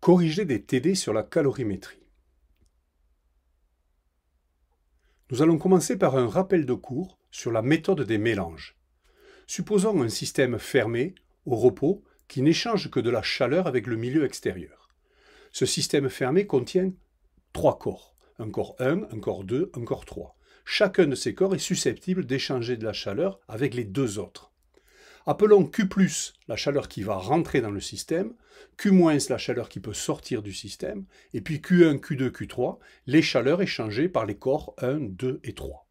corriger des TD sur la calorimétrie. Nous allons commencer par un rappel de cours sur la méthode des mélanges. Supposons un système fermé, au repos, qui n'échange que de la chaleur avec le milieu extérieur. Ce système fermé contient trois corps, un corps 1, un corps 2, un corps 3. Chacun de ces corps est susceptible d'échanger de la chaleur avec les deux autres. Appelons Q la chaleur qui va rentrer dans le système, Q la chaleur qui peut sortir du système, et puis Q1, Q2, Q3, les chaleurs échangées par les corps 1, 2 et 3.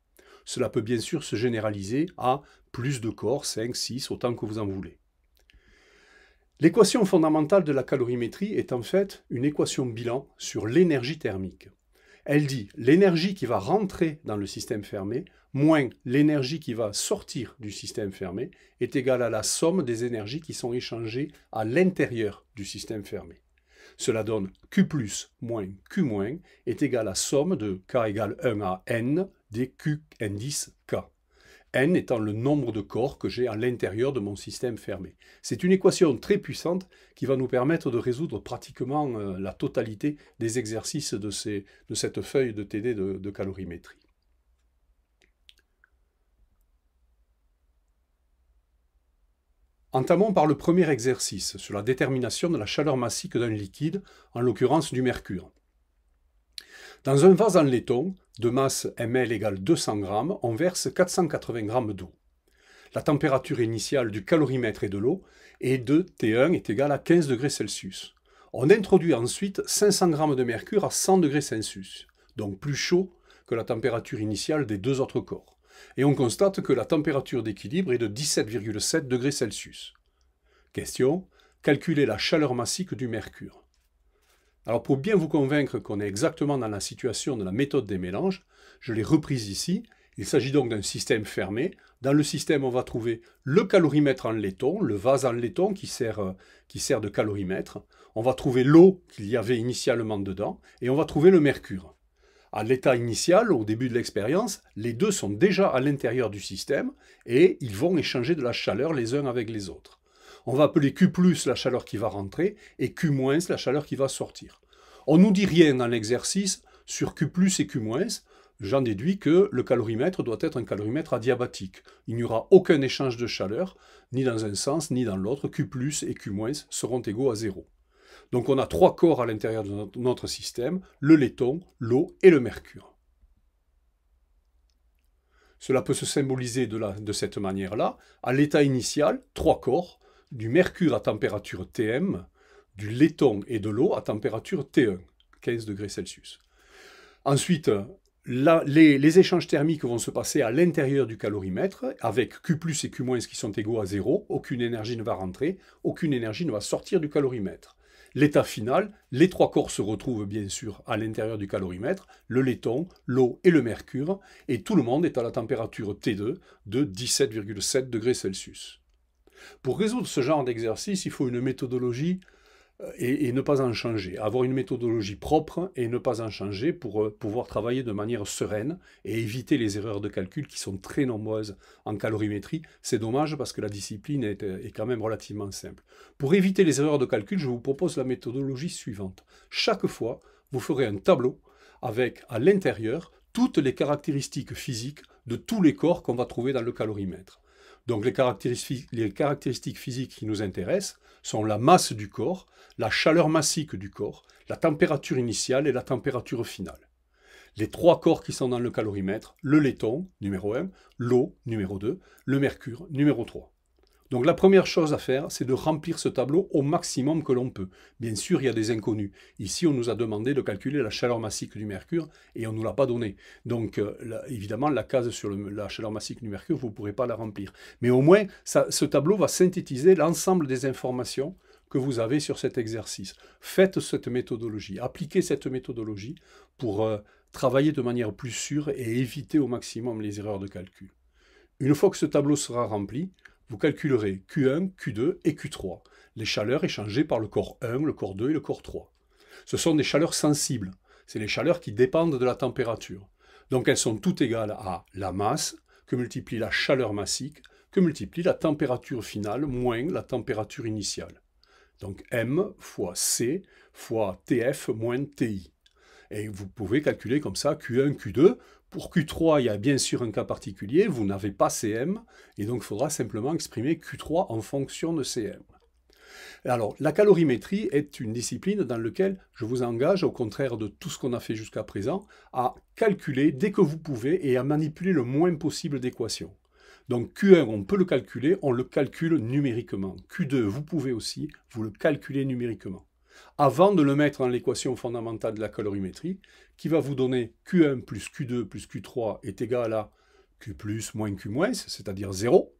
Cela peut bien sûr se généraliser à plus de corps, 5, 6, autant que vous en voulez. L'équation fondamentale de la calorimétrie est en fait une équation bilan sur l'énergie thermique. Elle dit l'énergie qui va rentrer dans le système fermé moins l'énergie qui va sortir du système fermé est égale à la somme des énergies qui sont échangées à l'intérieur du système fermé. Cela donne Q plus moins Q moins est égal à la somme de K égale 1 à N des Q indice K n étant le nombre de corps que j'ai à l'intérieur de mon système fermé. C'est une équation très puissante qui va nous permettre de résoudre pratiquement euh, la totalité des exercices de, cette feuille de TD de calorimétrie. Entamons par le premier exercice sur la détermination de la chaleur massique d'un liquide, en l'occurrence du mercure. Dans un vase en laiton, de masse ml égale 200 g, on verse 480 g d'eau. La température initiale du calorimètre et de l'eau est de T1 est égale à 15 degrés Celsius. On introduit ensuite 500 g de mercure à 100 degrés Celsius, donc plus chaud que la température initiale des deux autres corps. Et on constate que la température d'équilibre est de 17,7 degrés Celsius. Question calculer la chaleur massique du mercure. Alors pour bien vous convaincre qu'on est exactement dans la situation de la méthode des mélanges, je l'ai reprise ici. Il s'agit donc d'un système fermé. Dans le système, on va trouver le calorimètre en laiton, le vase en laiton qui sert, qui sert de calorimètre. On va trouver l'eau qu'il y avait initialement dedans et on va trouver le mercure. À l'état initial, au début de l'expérience, les deux sont déjà à l'intérieur du système et ils vont échanger de la chaleur les uns avec les autres. On va appeler Q la chaleur qui va rentrer et Q la chaleur qui va sortir. On ne nous dit rien dans l'exercice sur Q et Q j'en déduis que le calorimètre doit être un calorimètre adiabatique. Il n'y aura aucun échange de chaleur, ni dans un sens, ni dans l'autre. Q et Q seront égaux à zéro. Donc on a trois corps à l'intérieur de notre système, le laiton, l'eau et le mercure. Cela peut se symboliser de cette manière-là. À l'état initial, trois corps, du mercure à température Tm, du laiton et de l'eau à température T1, 15 degrés Celsius. Ensuite, les, échanges thermiques vont se passer à l'intérieur du calorimètre, avec Q et Q qui sont égaux à zéro, aucune énergie ne va rentrer, aucune énergie ne va sortir du calorimètre. L'état final, les trois corps se retrouvent bien sûr à l'intérieur du calorimètre, le laiton, l'eau et le mercure, et tout le monde est à la température T2 de 17,7 degrés Celsius. Pour résoudre ce genre d'exercice, il faut une méthodologie euh, et, ne pas en changer, avoir une méthodologie propre et ne pas en changer pour euh, pouvoir travailler de manière sereine et éviter les erreurs de calcul qui sont très nombreuses en calorimétrie. C'est dommage parce que la discipline euh, est, quand même relativement simple. Pour éviter les erreurs de calcul, je vous propose la méthodologie suivante. Chaque fois, vous ferez un tableau avec à l'intérieur toutes les caractéristiques physiques de tous les corps qu'on va trouver dans le calorimètre. Donc les caractéristiques physiques qui nous intéressent, sont la masse du corps, la chaleur massique du corps, la température initiale et la température finale. Les trois corps qui sont dans le calorimètre, le laiton, numéro 1, l'eau, numéro 2, le mercure, numéro 3. Donc la première chose à faire, c'est de remplir ce tableau au maximum que l'on peut. Bien sûr, il y a des inconnus. Ici, on nous a demandé de calculer la chaleur massique du mercure et on ne nous l'a pas donné. Donc euh, évidemment, la case sur la chaleur massique du mercure, vous ne pourrez pas la remplir. Mais au moins, ce tableau va synthétiser l'ensemble des informations que vous avez sur cet exercice. Faites cette méthodologie, appliquez cette méthodologie pour euh, travailler de manière plus sûre et éviter au maximum les erreurs de calcul. Une fois que ce tableau sera rempli, vous calculerez Q1, Q2 et Q3, les chaleurs échangées par le corps 1, le corps 2 et le corps 3. Ce sont des chaleurs sensibles, c'est les chaleurs qui dépendent de la température. Donc elles sont toutes égales à la masse, que multiplie la chaleur massique, que multiplie la température finale moins la température initiale. Donc M fois C fois TF moins TI. Et vous pouvez calculer comme ça Q1, Q2, pour Q3, il y a bien sûr un cas particulier, vous n'avez pas CM, et donc il faudra simplement exprimer Q3 en fonction de CM. Alors, la calorimétrie est une discipline dans laquelle je vous engage, au contraire de tout ce qu'on a fait jusqu'à présent, à calculer dès que vous pouvez et à manipuler le moins possible d'équations. Donc Q1, on peut le calculer, on le calcule numériquement. Q2, vous pouvez aussi, vous le calculez numériquement avant de le mettre dans l'équation fondamentale de la calorimétrie, qui va vous donner Q1 plus Q2 plus Q3 est égal à Q plus moins Q moins, c'est-à-dire 0.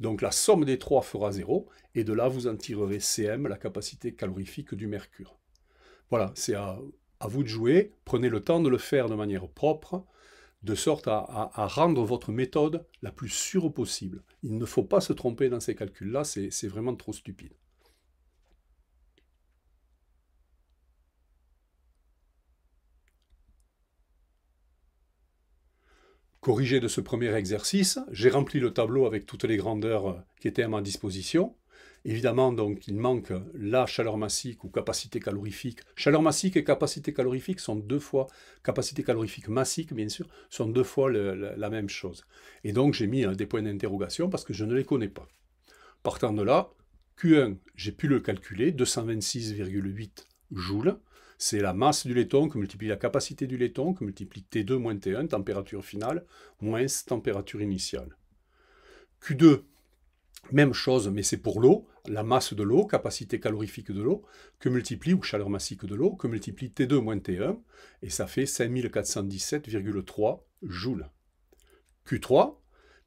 Donc la somme des trois fera 0, et de là vous en tirerez CM, la capacité calorifique du mercure. Voilà, c'est à, vous de jouer, prenez le temps de le faire de manière propre, de sorte à rendre votre méthode la plus sûre possible. Il ne faut pas se tromper dans ces calculs-là, c'est vraiment trop stupide. Corrigé de ce premier exercice, j'ai rempli le tableau avec toutes les grandeurs euh, qui étaient à ma disposition. Évidemment, donc, il manque euh, la chaleur massique ou capacité calorifique. Chaleur massique et capacité calorifique sont deux fois, capacité calorifique massique, bien sûr, sont deux fois la même chose. Et donc, j'ai mis euh, des points d'interrogation parce que je ne les connais pas. Partant de là, Q1, j'ai pu le calculer, 226,8 joules. C'est la masse du laiton que multiplie la capacité du laiton, que multiplie T2 moins T1, température finale, moins température initiale. Q2, même chose, mais c'est pour l'eau, la masse de l'eau, capacité calorifique de l'eau, que multiplie, ou chaleur massique de l'eau, que multiplie T2 moins T1, et ça fait 5417,3 joules. Q3,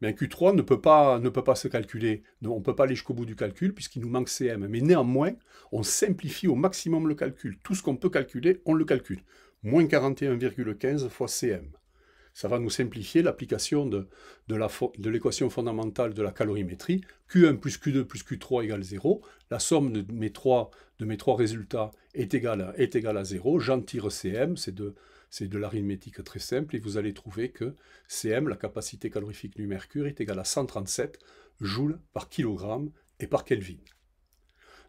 un Q3 ne peut pas, ne peut pas se calculer. On ne peut pas aller jusqu'au bout du calcul puisqu'il nous manque CM. Mais néanmoins, on simplifie au maximum le calcul. Tout ce qu'on peut calculer, on le calcule. Moins 41,15 fois CM. Ça va nous simplifier l'application de, de l'équation fondamentale de la calorimétrie. Q1 plus Q2 plus Q3 égale 0. La somme de mes trois, de mes trois résultats est égale, est égale à 0. J'en tire CM, c'est de c'est de l'arithmétique très simple et vous allez trouver que Cm, la capacité calorifique du mercure, est égale à 137 joules par kilogramme et par Kelvin.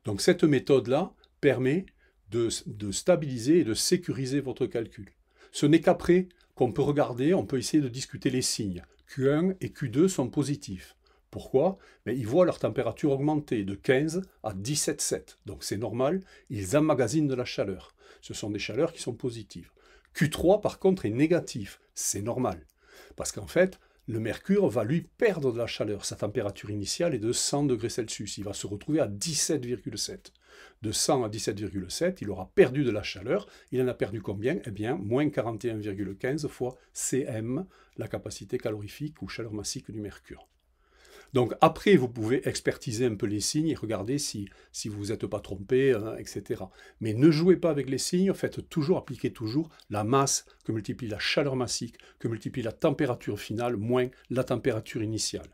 Donc cette méthode-là permet de, stabiliser et de sécuriser votre calcul. Ce n'est qu'après qu'on peut regarder, on peut essayer de discuter les signes. Q1 et Q2 sont positifs. Pourquoi ben, Ils voient leur température augmenter de 15 à 17,7. Donc c'est normal, ils emmagasinent de la chaleur. Ce sont des chaleurs qui sont positives. Q3, par contre, est négatif. C'est normal. Parce qu'en fait, le mercure va lui perdre de la chaleur. Sa température initiale est de 100 degrés Celsius. Il va se retrouver à 17,7. De 100 à 17,7, il aura perdu de la chaleur. Il en a perdu combien Eh bien, moins 41,15 fois Cm, la capacité calorifique ou chaleur massique du mercure. Donc après, vous pouvez expertiser un peu les signes et regarder si, si vous êtes pas trompé, hein, etc. Mais ne jouez pas avec les signes, faites toujours, appliquez toujours la masse que multiplie la chaleur massique, que multiplie la température finale, moins la température initiale.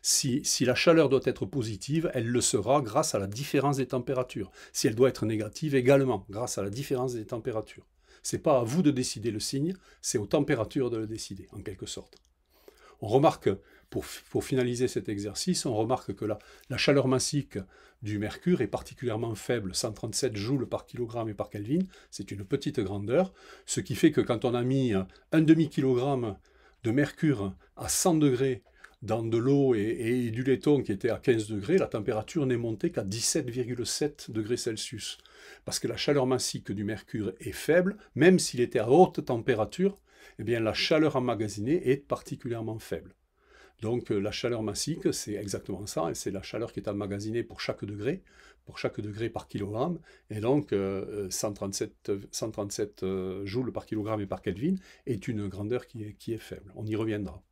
Si, si, la chaleur doit être positive, elle le sera grâce à la différence des températures. Si elle doit être négative également, grâce à la différence des températures. Ce n'est pas à vous de décider le signe, c'est aux températures de le décider, en quelque sorte. On remarque pour, finaliser cet exercice, on remarque que la, chaleur massique du mercure est particulièrement faible, 137 joules par kilogramme et par Kelvin, c'est une petite grandeur, ce qui fait que quand on a mis euh, un demi-kilogramme de mercure à 100 degrés dans de l'eau et, du laiton qui était à 15 degrés, la température n'est montée qu'à 17,7 degrés Celsius. Parce que la chaleur massique du mercure est faible, même s'il était à haute température, eh bien la chaleur emmagasinée est particulièrement faible. Donc euh, la chaleur massique, c'est exactement ça, c'est la chaleur qui est emmagasinée pour chaque degré, pour chaque degré par kilogramme, et donc 137, euh, euh, joules par kilogramme et par Kelvin est une grandeur qui est faible. On y reviendra.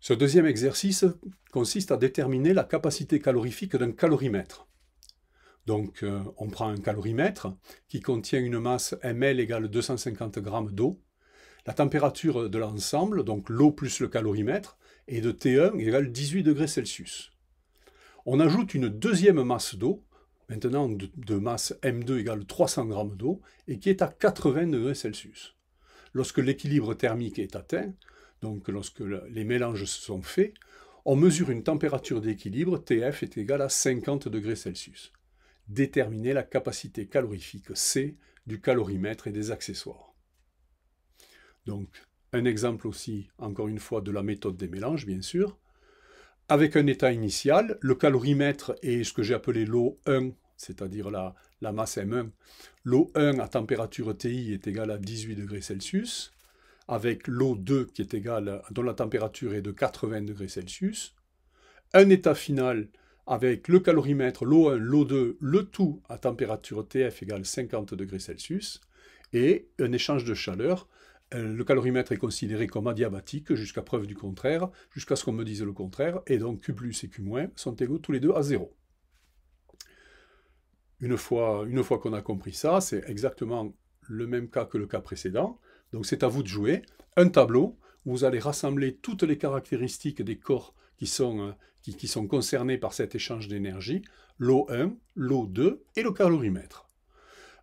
Ce deuxième exercice consiste à déterminer la capacité calorifique d'un calorimètre. Donc euh, on prend un calorimètre qui contient une masse ml égale 250 g d'eau. La température de l'ensemble, donc l'eau plus le calorimètre, est de T1 égale 18 degrés Celsius. On ajoute une deuxième masse d'eau, maintenant de, masse M2 égale 300 g d'eau, et qui est à 80 degrés Celsius. Lorsque l'équilibre thermique est atteint, donc lorsque les mélanges se sont faits, on mesure une température d'équilibre, TF est égale à 50 degrés Celsius déterminer la capacité calorifique C du calorimètre et des accessoires. Donc, un exemple aussi, encore une fois, de la méthode des mélanges, bien sûr. Avec un état initial, le calorimètre est ce que j'ai appelé l'eau 1, c'est-à-dire la, la masse M1. L'eau 1 à température TI est égale à 18 degrés Celsius, avec l'eau 2 qui est égale, dont la température est de 80 degrés Celsius. Un état final avec le calorimètre, l'eau 1, l'eau 2, le tout à température TF égale 50 degrés Celsius, et un échange de chaleur. Euh, le calorimètre est considéré comme adiabatique jusqu'à preuve du contraire, jusqu'à ce qu'on me dise le contraire, et donc Q et Q sont égaux tous les deux à 0. Une fois, une fois qu'on a compris ça, c'est exactement le même cas que le cas précédent. Donc c'est à vous de jouer un tableau où vous allez rassembler toutes les caractéristiques des corps qui sont, euh, qui, sont concernés par cet échange d'énergie, l'eau 1, l'eau 2 et le calorimètre.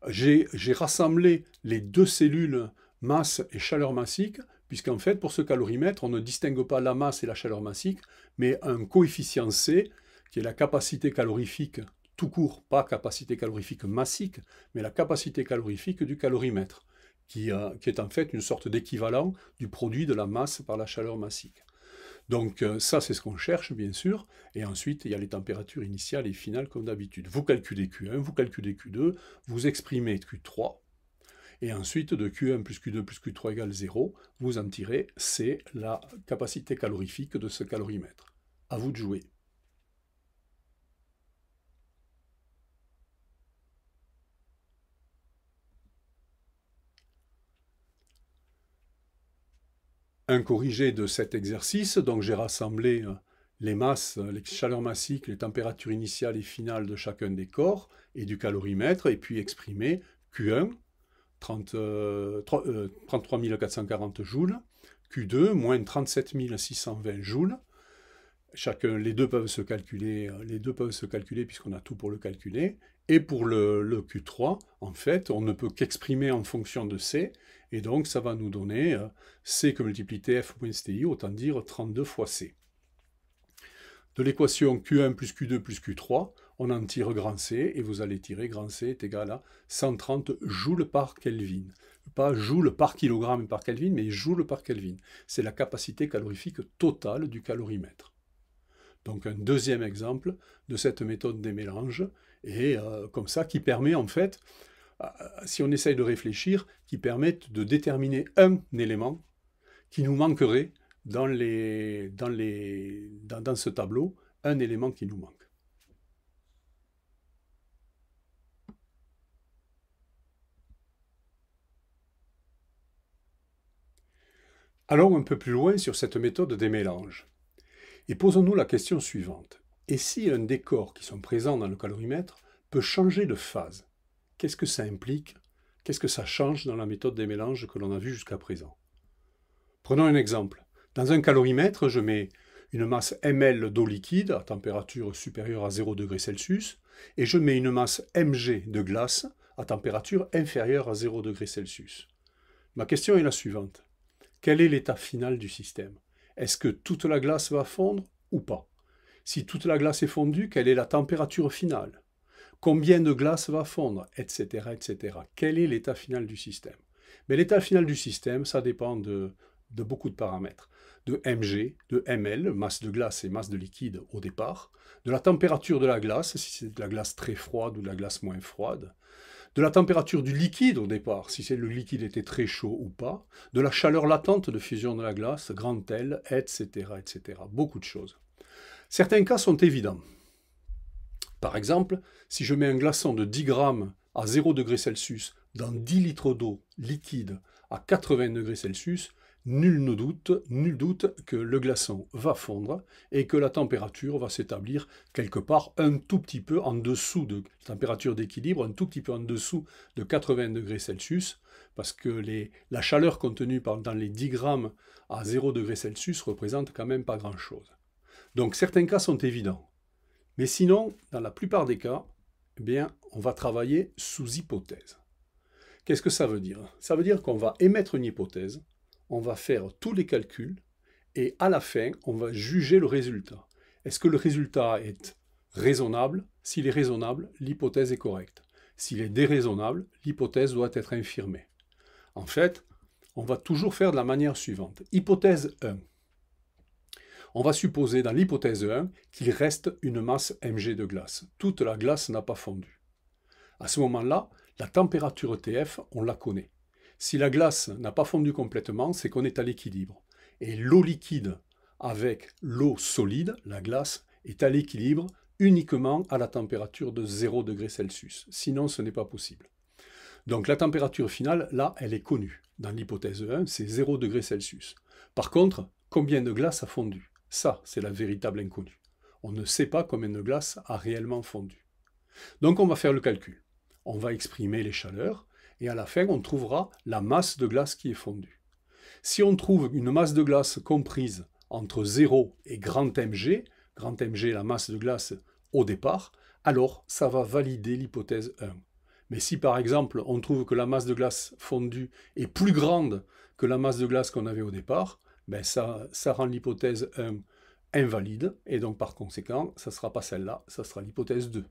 J'ai rassemblé les deux cellules masse et chaleur massique, puisqu'en fait, pour ce calorimètre, on ne distingue pas la masse et la chaleur massique, mais un coefficient C, qui est la capacité calorifique tout court, pas capacité calorifique massique, mais la capacité calorifique du calorimètre, qui, euh, qui est en fait une sorte d'équivalent du produit de la masse par la chaleur massique. Donc euh, ça, c'est ce qu'on cherche, bien sûr. Et ensuite, il y a les températures initiales et finales, comme d'habitude. Vous calculez Q1, vous calculez Q2, vous exprimez Q3. Et ensuite, de Q1 plus Q2 plus Q3 égale 0, vous en tirez, c'est la capacité calorifique de ce calorimètre. À vous de jouer. corrigé de cet exercice. Donc j'ai rassemblé euh, les masses, euh, les chaleurs massiques, les températures initiales et finales de chacun des corps et du calorimètre, et puis exprimé Q1, 33 440 joules, Q2, moins 37 620 joules. Chacun, les deux peuvent se calculer, euh, les deux peuvent se calculer puisqu'on a tout pour le calculer, et pour le, Q3, en fait, on ne peut qu'exprimer en fonction de C, et donc ça va nous donner euh, C que multiplié F autant dire 32 fois C. De l'équation Q1 plus Q2 plus Q3, on en tire grand C, et vous allez tirer grand C est égal à 130 joules par Kelvin. Pas joules par kilogramme par Kelvin, mais joules par Kelvin. C'est la capacité calorifique totale du calorimètre. Donc un deuxième exemple de cette méthode des mélanges et euh, comme ça qui permet en fait, euh, si on essaye de réfléchir, qui permet de déterminer un élément qui nous manquerait dans ce tableau, un élément qui nous manque. Allons un peu plus loin sur cette méthode des mélanges et posons-nous la question suivante. Et si un décor qui sont présents dans le calorimètre peut changer de phase, qu'est-ce que ça implique Qu'est-ce que ça change dans la méthode des mélanges que l'on a vue jusqu'à présent Prenons un exemple. Dans un calorimètre, je mets une masse ml d'eau liquide à température supérieure à 0 et je mets une masse mg de glace à température inférieure à 0 Ma question est la suivante. Quel est l'état final du système Est-ce que toute la glace va fondre ou pas si toute la glace est fondue, quelle est la température finale Combien de glace va fondre Etc. etc. Quel est l'état final du système Mais l'état final du système, ça dépend de, beaucoup de paramètres. De mg, de ml, masse de glace et masse de liquide au départ, de la température de la glace, si c'est de la glace très froide ou de la glace moins froide, de la température du liquide au départ, si le liquide était très chaud ou pas, de la chaleur latente de fusion de la glace, grande L, etc., etc. Beaucoup de choses. Certains cas sont évidents. Par exemple, si je mets un glaçon de 10 g à 0 degré Celsius dans 10 litres d'eau liquide à 80 degrés Celsius, nul ne doute, nul doute que le glaçon va fondre et que la température va s'établir quelque part un tout petit peu en dessous de température d'équilibre, un tout petit peu en dessous de 80 degrés Celsius, parce que la chaleur contenue dans les 10 grammes à 0 degré Celsius représente quand même pas grand-chose. Donc certains cas sont évidents. Mais sinon, dans la plupart des cas, eh bien, on va travailler sous hypothèse. Qu'est-ce que ça veut dire Ça veut dire qu'on va émettre une hypothèse, on va faire tous les calculs, et à la fin, on va juger le résultat. Est-ce que le résultat est raisonnable S'il est raisonnable, l'hypothèse est correcte. S'il est déraisonnable, l'hypothèse doit être infirmée. En fait, on va toujours faire de la manière suivante. Hypothèse 1. On va supposer dans l'hypothèse 1 qu'il reste une masse mg de glace. Toute la glace n'a pas fondu. À ce moment-là, la température TF, on la connaît. Si la glace n'a pas fondu complètement, c'est qu'on est à l'équilibre. Et l'eau liquide avec l'eau solide, la glace, est à l'équilibre uniquement à la température de 0 degré Celsius. Sinon, ce n'est pas possible. Donc la température finale, là, elle est connue. Dans l'hypothèse 1, c'est 0 degré Celsius. Par contre, combien de glace a fondu ça, c'est la véritable inconnue. On ne sait pas combien de glace a réellement fondu. Donc on va faire le calcul. On va exprimer les chaleurs et à la fin, on trouvera la masse de glace qui est fondue. Si on trouve une masse de glace comprise entre 0 et grand Mg, grand Mg la masse de glace au départ, alors ça va valider l'hypothèse 1. Mais si par exemple on trouve que la masse de glace fondue est plus grande que la masse de glace qu'on avait au départ, ben, ça, rend l'hypothèse 1 invalide, et donc par conséquent, ça ne sera pas celle-là, ça sera l'hypothèse 2.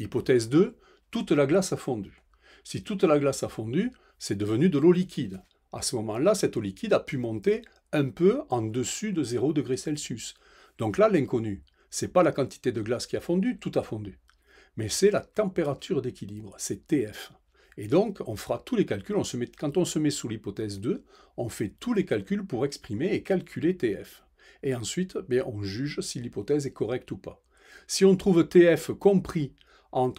Hypothèse 2, toute la glace a fondu. Si toute la glace a fondu, c'est devenu de l'eau liquide. À ce moment-là, cette eau liquide a pu monter un peu en dessus de 0 degré Celsius. Donc là, l'inconnu, n'est pas la quantité de glace qui a fondu, tout a fondu. Mais c'est la température d'équilibre, c'est TF. Et donc, on fera tous les calculs, quand on se met sous l'hypothèse 2, on fait tous les calculs pour exprimer et calculer TF. Et ensuite, bien, on juge si l'hypothèse est correcte ou pas. Si on trouve TF compris,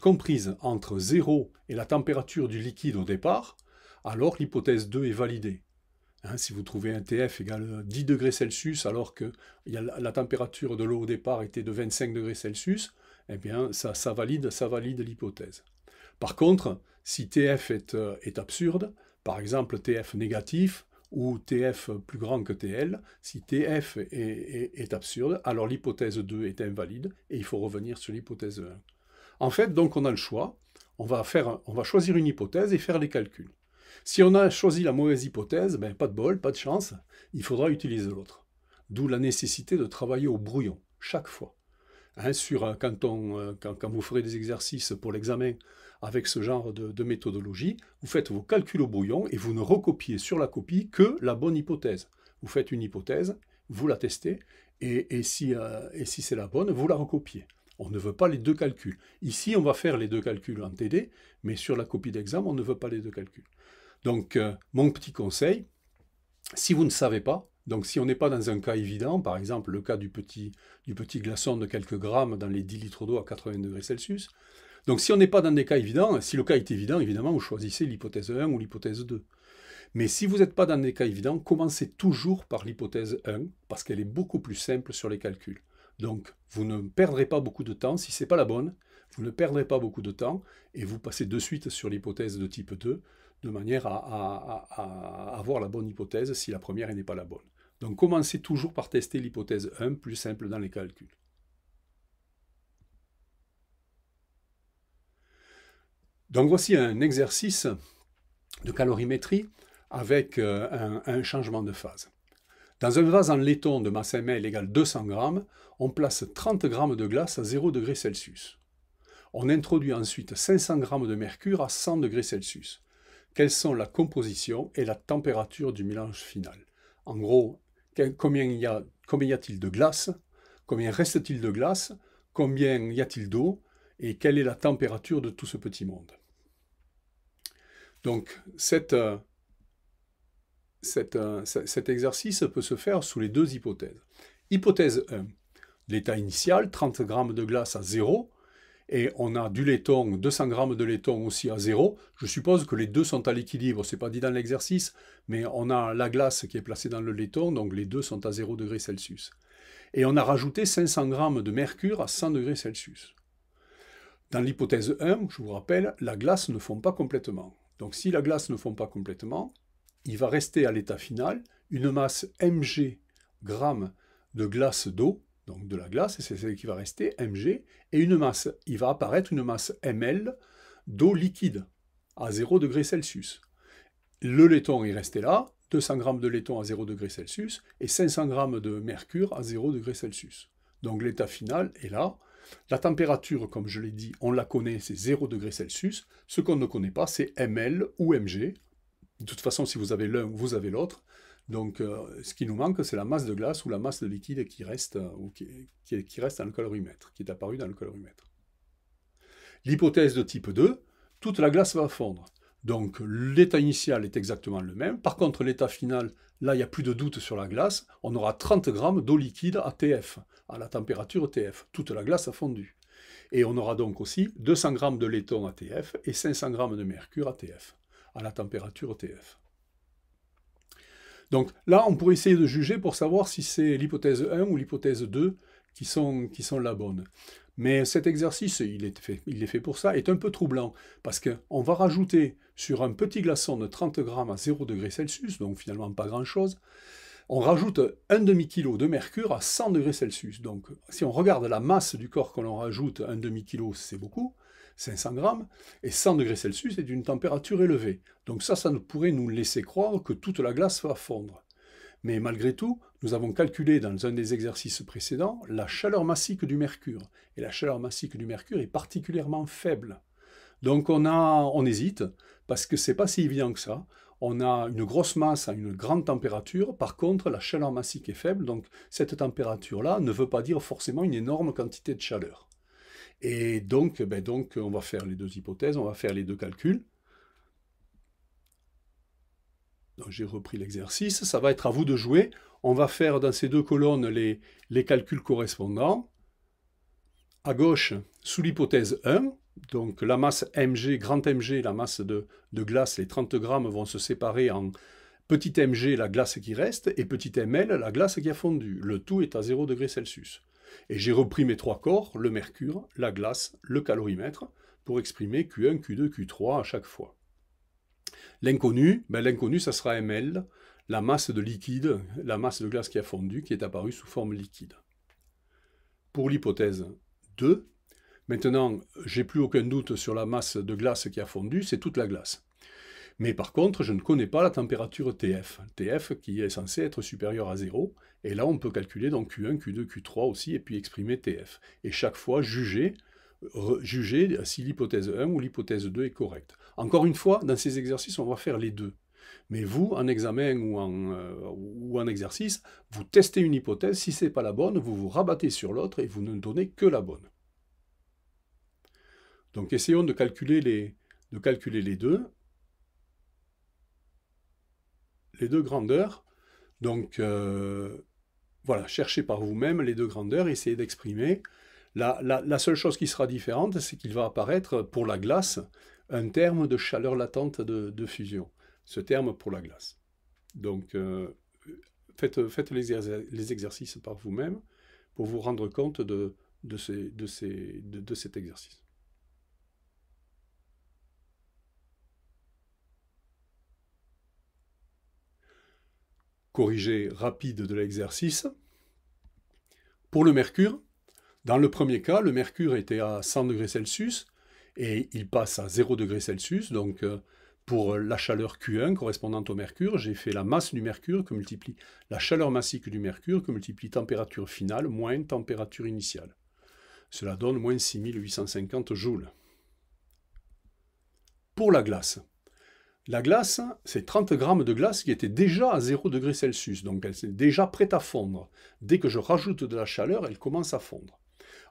comprise entre 0 et la température du liquide au départ, alors l'hypothèse 2 est validée. Hein, si vous trouvez un TF égal 10 degrés Celsius alors que la température de l'eau au départ était de 25 degrés Celsius, eh bien ça valide, ça valide l'hypothèse. Par contre, si TF euh, est, absurde, par exemple TF négatif ou TF plus grand que TL, si TF est, absurde, alors l'hypothèse 2 est invalide et il faut revenir sur l'hypothèse 1. En fait, donc on a le choix, on va, choisir une hypothèse et faire les calculs. Si on a choisi la mauvaise hypothèse, ben, pas de bol, pas de chance, il faudra utiliser l'autre. D'où la nécessité de travailler au brouillon, chaque fois. Hein, sur, euh, euh, quand, quand vous ferez des exercices pour l'examen, avec ce genre de, méthodologie, vous faites vos calculs au brouillon et vous ne recopiez sur la copie que la bonne hypothèse. Vous faites une hypothèse, vous la testez, et, euh, si, c'est la bonne, vous la recopiez. On ne veut pas les deux calculs. Ici, on va faire les deux calculs en TD, mais sur la copie d'examen, on ne veut pas les deux calculs. Donc, euh, mon petit conseil, si vous ne savez pas, donc si on n'est pas dans un cas évident, par exemple le cas du petit, du petit glaçon de quelques grammes dans les 10 litres d'eau à 80 degrés Celsius, donc si on n'est pas dans des cas évidents, si le cas est évident, évidemment, vous choisissez l'hypothèse 1 ou l'hypothèse 2. Mais si vous n'êtes pas dans des cas évidents, commencez toujours par l'hypothèse 1, parce qu'elle est beaucoup plus simple sur les calculs. Donc, vous ne perdrez pas beaucoup de temps. Si ce n'est pas la bonne, vous ne perdrez pas beaucoup de temps et vous passez de suite sur l'hypothèse de type 2, de manière à, avoir la bonne hypothèse si la première n'est pas la bonne. Donc, commencez toujours par tester l'hypothèse 1, plus simple dans les calculs. Donc voici un exercice de calorimétrie avec euh, un, changement de phase. Dans un vase en laiton de masse ml égale 200 g, on place 30 g de glace à 0 degré Celsius. On introduit ensuite 500 g de mercure à 100 degrés Celsius. Quelles sont la composition et la température du mélange final En gros, combien y a-t-il de glace Combien reste-t-il de glace Combien y a-t-il d'eau Et quelle est la température de tout ce petit monde donc euh, euh, cet exercice peut se faire sous les deux hypothèses. Hypothèse 1, l'état initial, 30 g de glace à 0, et on a du laiton, 200 g de laiton aussi à 0. Je suppose que les deux sont à l'équilibre, ce n'est pas dit dans l'exercice, mais on a la glace qui est placée dans le laiton, donc les deux sont à 0 degrés Celsius. Et on a rajouté 500 g de mercure à 100 degrés Celsius. Dans l'hypothèse 1, je vous rappelle, la glace ne fond pas complètement. Donc si la glace ne fond pas complètement, il va rester à l'état final une masse mg grammes de glace d'eau, donc de la glace, et c'est celle qui va rester, mg, et une masse, il va apparaître une masse ml d'eau liquide à 0 degré Celsius. Le laiton est resté là, 200 g de laiton à 0 degré Celsius et 500 g de mercure à 0 degré Celsius. Donc l'état final est là, la température, comme je l'ai dit, on la connaît, c'est 0 degré Celsius. Ce qu'on ne connaît pas, c'est ml ou mg. De toute façon, si vous avez l'un, vous avez l'autre. Donc, euh, ce qui nous manque, c'est la masse de glace ou la masse de liquide qui reste, euh, dans le calorimètre, qui est apparue dans le calorimètre. L'hypothèse de type 2, toute la glace va fondre. Donc l'état initial est exactement le même. Par contre, l'état final, là, il n'y a plus de doute sur la glace. On aura 30 grammes d'eau liquide ATF à la température TF. Toute la glace a fondu. Et on aura donc aussi 200 g de laiton à TF et 500 g de mercure à TF, à la température TF. Donc là, on pourrait essayer de juger pour savoir si c'est l'hypothèse 1 ou l'hypothèse 2 qui sont, qui sont la bonne. Mais cet exercice, il est, fait, il est fait pour ça, est un peu troublant, parce qu'on va rajouter sur un petit glaçon de 30 g à 0 degré Celsius, donc finalement pas grand-chose, on rajoute un demi-kilo de mercure à 100 degrés Celsius. Donc, si on regarde la masse du corps que l'on rajoute, un demi-kilo, c'est beaucoup, 500 grammes, et 100 degrés Celsius est une température élevée. Donc ça, ça pourrait nous laisser croire que toute la glace va fondre. Mais malgré tout, nous avons calculé dans un des exercices précédents la chaleur massique du mercure. Et la chaleur massique du mercure est particulièrement faible. Donc on, a, on hésite, parce que c'est pas si évident que ça on a une grosse masse à une grande température. Par contre, la chaleur massique est faible, donc cette température-là ne veut pas dire forcément une énorme quantité de chaleur. Et donc, ben donc, on va faire les deux hypothèses, on va faire les deux calculs. J'ai repris l'exercice, ça va être à vous de jouer. On va faire dans ces deux colonnes les, les calculs correspondants. À gauche, sous l'hypothèse 1, donc la masse mg, grand mg, la masse de, glace, les 30 grammes vont se séparer en petit mg, la glace qui reste, et petit ml, la glace qui a fondu. Le tout est à 0 degré Celsius. Et j'ai repris mes trois corps, le mercure, la glace, le calorimètre, pour exprimer Q1, Q2, Q3 à chaque fois. L'inconnu, ben l'inconnu, ça sera ml, la masse de liquide, la masse de glace qui a fondu, qui est apparue sous forme liquide. Pour l'hypothèse 2, Maintenant, j'ai plus aucun doute sur la masse de glace qui a fondu, c'est toute la glace. Mais par contre, je ne connais pas la température TF, TF qui est censée être supérieure à 0, et là on peut calculer donc Q1, Q2, Q3 aussi, et puis exprimer TF, et chaque fois juger, si l'hypothèse 1 ou l'hypothèse 2 est correcte. Encore une fois, dans ces exercices, on va faire les deux. Mais vous, en examen ou en, euh, ou en exercice, vous testez une hypothèse, si ce n'est pas la bonne, vous vous rabattez sur l'autre et vous ne donnez que la bonne. Donc essayons de calculer les, deux. Les deux grandeurs. Donc euh, voilà, cherchez par vous-même les deux grandeurs, essayez d'exprimer. La, seule chose qui sera différente, c'est qu'il va apparaître pour la glace un terme de chaleur latente de, fusion. Ce terme pour la glace. Donc euh, faites, les, exercices par vous-même pour vous rendre compte de cet exercice. corrigé rapide de l'exercice. Pour le mercure, dans le premier cas, le mercure était à 100 degrés Celsius et il passe à 0 degrés Celsius. Donc, euh, pour la chaleur Q1 correspondante au mercure, j'ai fait la masse du mercure que multiplie la chaleur massique du mercure que multiplie température finale moins température initiale. Cela donne moins 6850 joules. Pour la glace, la glace, c'est 30 grammes de glace qui était déjà à 0 degré Celsius, donc elle est déjà prête à fondre. Dès que je rajoute de la chaleur, elle commence à fondre.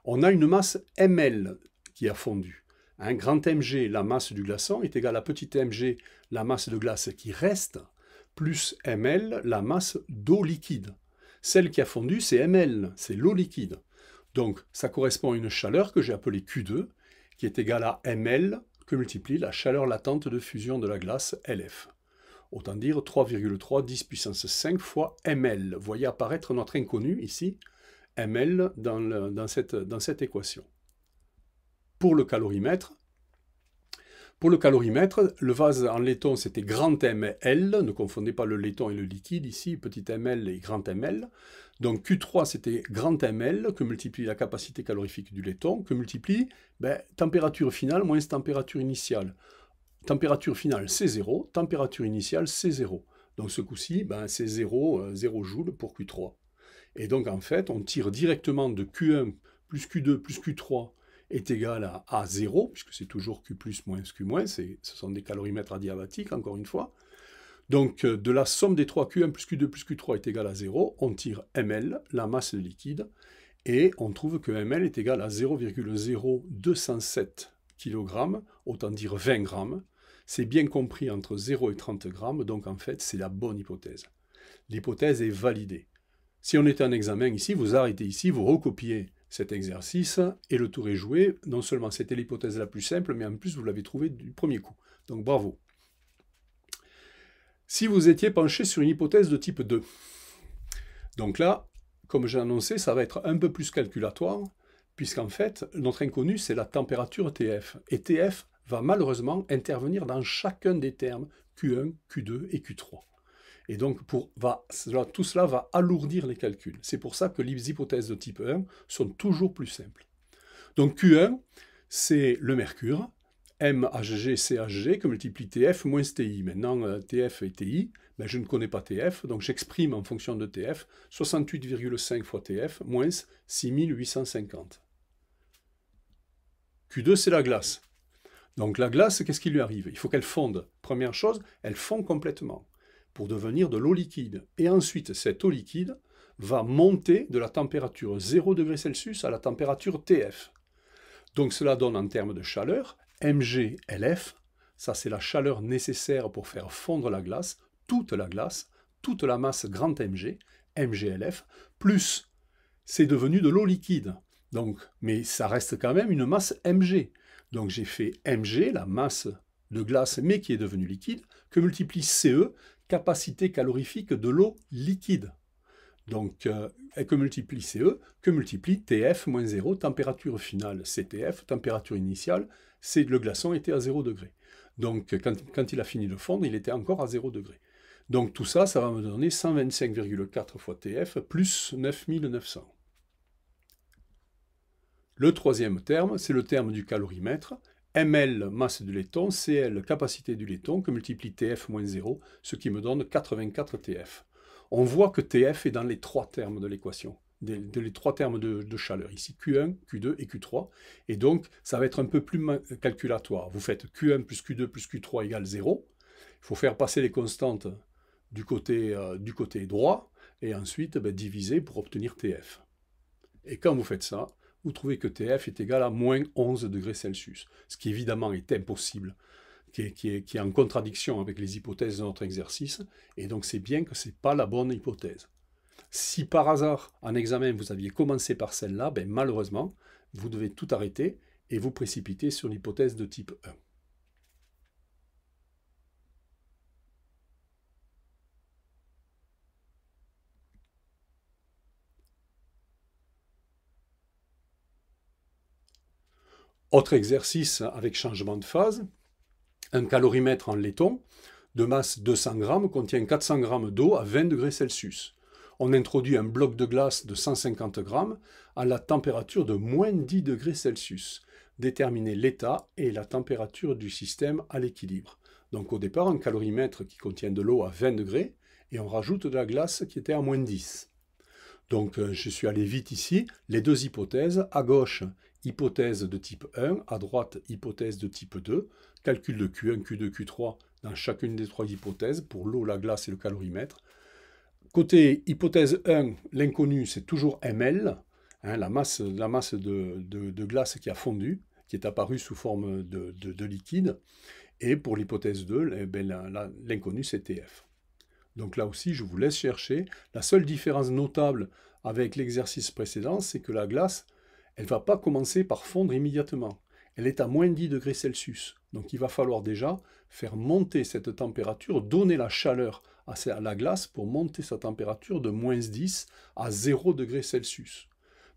On a une masse ml qui a fondu. Un grand mg, la masse du glaçon, est égale à petit mg, la masse de glace qui reste, plus ml, la masse d'eau liquide. Celle qui a fondu, c'est ml, c'est l'eau liquide. Donc ça correspond à une chaleur que j'ai appelée Q2, qui est égale à ml que multiplie la chaleur latente de fusion de la glace LF. Autant dire 3,3 10 puissance 5 fois ml. voyez apparaître notre inconnu ici, ml, dans, cette, dans cette équation. Pour le calorimètre, pour le calorimètre, le vase en laiton, c'était grand ML. Ne confondez pas le laiton et le liquide ici, petit ML et grand ML. Donc Q3, c'était grand ML que multiplie la capacité calorifique du laiton, que multiplie ben, température finale moins température initiale. Température finale, c'est 0. Température initiale, c'est 0. Donc ce coup-ci, ben, c'est 0, 0 joules pour Q3. Et donc en fait, on tire directement de Q1 plus Q2 plus Q3 est égal à A0, puisque c'est toujours Q plus moins Q moins, ce sont des calorimètres adiabatiques, encore une fois. Donc euh, de la somme des 3 Q1 plus Q2 plus Q3 est égal à 0, on tire ml, la masse liquide, et on trouve que ml est égal à 0,0207 kg, autant dire 20 grammes. C'est bien compris entre 0 et 30 g, donc en fait c'est la bonne hypothèse. L'hypothèse est validée. Si on était en examen ici, vous arrêtez ici, vous recopiez cet exercice et le tour est joué. Non seulement c'était l'hypothèse la plus simple, mais en plus vous l'avez trouvé du premier coup. Donc bravo. Si vous étiez penché sur une hypothèse de type 2, donc là, comme j'ai annoncé, ça va être un peu plus calculatoire, puisqu'en fait, notre inconnu, c'est la température TF. Et TF va malheureusement intervenir dans chacun des termes Q1, Q2 et Q3. Et donc, pour, va, tout cela va alourdir les calculs. C'est pour ça que les hypothèses de type 1 sont toujours plus simples. Donc Q1, c'est le mercure, MHGCHG que multiplie TF moins TI. Maintenant, euh, TF et TI, mais ben, je ne connais pas TF, donc j'exprime en fonction de TF 68,5 fois TF moins 6850. Q2, c'est la glace. Donc la glace, qu'est-ce qui lui arrive Il faut qu'elle fonde. Première chose, elle fond complètement pour devenir de l'eau liquide. Et ensuite, cette eau liquide va monter de la température 0 degré Celsius à la température TF. Donc cela donne en termes de chaleur MGLF, ça c'est la chaleur nécessaire pour faire fondre la glace, toute la glace, toute la masse grande Mg, MGLF, plus c'est devenu de l'eau liquide. Donc, mais ça reste quand même une masse Mg. Donc j'ai fait Mg, la masse de glace mais qui est devenue liquide, que multiplie CE, capacité calorifique de l'eau liquide. Donc, euh, que multiplie CE, que multiplie TF 0, température finale CTF, température initiale c'est le glaçon était à 0 degré. Donc quand, il a fini de fondre, il était encore à 0 degré. Donc tout ça, ça va me donner 125,4 fois TF plus 9900. Le troisième terme, c'est le terme du calorimètre. ML, masse du laiton, CL, capacité du laiton, que multiplie TF moins 0, ce qui me donne 84 TF. On voit que TF est dans les trois termes de l'équation de les trois termes de, chaleur, ici Q1, Q2 et Q3. Et donc, ça va être un peu plus calculatoire. Vous faites Q1 plus Q2 plus Q3 égale 0. Il faut faire passer les constantes du côté, euh, du côté droit et ensuite ben, diviser pour obtenir TF. Et quand vous faites ça, vous trouvez que TF est égal à moins 11 degrés Celsius, ce qui évidemment est impossible, qui est, qui est en contradiction avec les hypothèses de notre exercice, et donc c'est bien que ce n'est pas la bonne hypothèse. Si par hasard, en examen, vous aviez commencé par celle-là, ben, malheureusement, vous devez tout arrêter et vous précipiter sur l'hypothèse de type 1. Autre exercice avec changement de phase, un calorimètre en laiton de masse 200 g contient 400 g d'eau à 20 degrés Celsius on introduit un bloc de glace de 150 grammes à la température de moins 10 degrés Celsius. Déterminer l'état et la température du système à l'équilibre. Donc au départ, un calorimètre qui contient de l'eau à 20 degrés et on rajoute de la glace qui était à moins 10. Donc euh, je suis allé vite ici. Les deux hypothèses, à gauche, hypothèse de type 1, à droite, hypothèse de type 2, calcul de Q1, Q2, Q3 dans chacune des trois hypothèses pour l'eau, la glace et le calorimètre. Côté hypothèse 1, l'inconnu, c'est toujours ML, hein, la masse, de, glace qui a fondu, qui est apparue sous forme de, liquide. Et pour l'hypothèse 2, eh ben, l'inconnu, c'est TF. Donc là aussi, je vous laisse chercher. La seule différence notable avec l'exercice précédent, c'est que la glace, elle ne va pas commencer par fondre immédiatement. Elle est à moins 10 degrés Celsius. Donc il va falloir déjà faire monter cette température, donner la chaleur à la glace pour monter sa température de moins 10 à 0 degrés Celsius.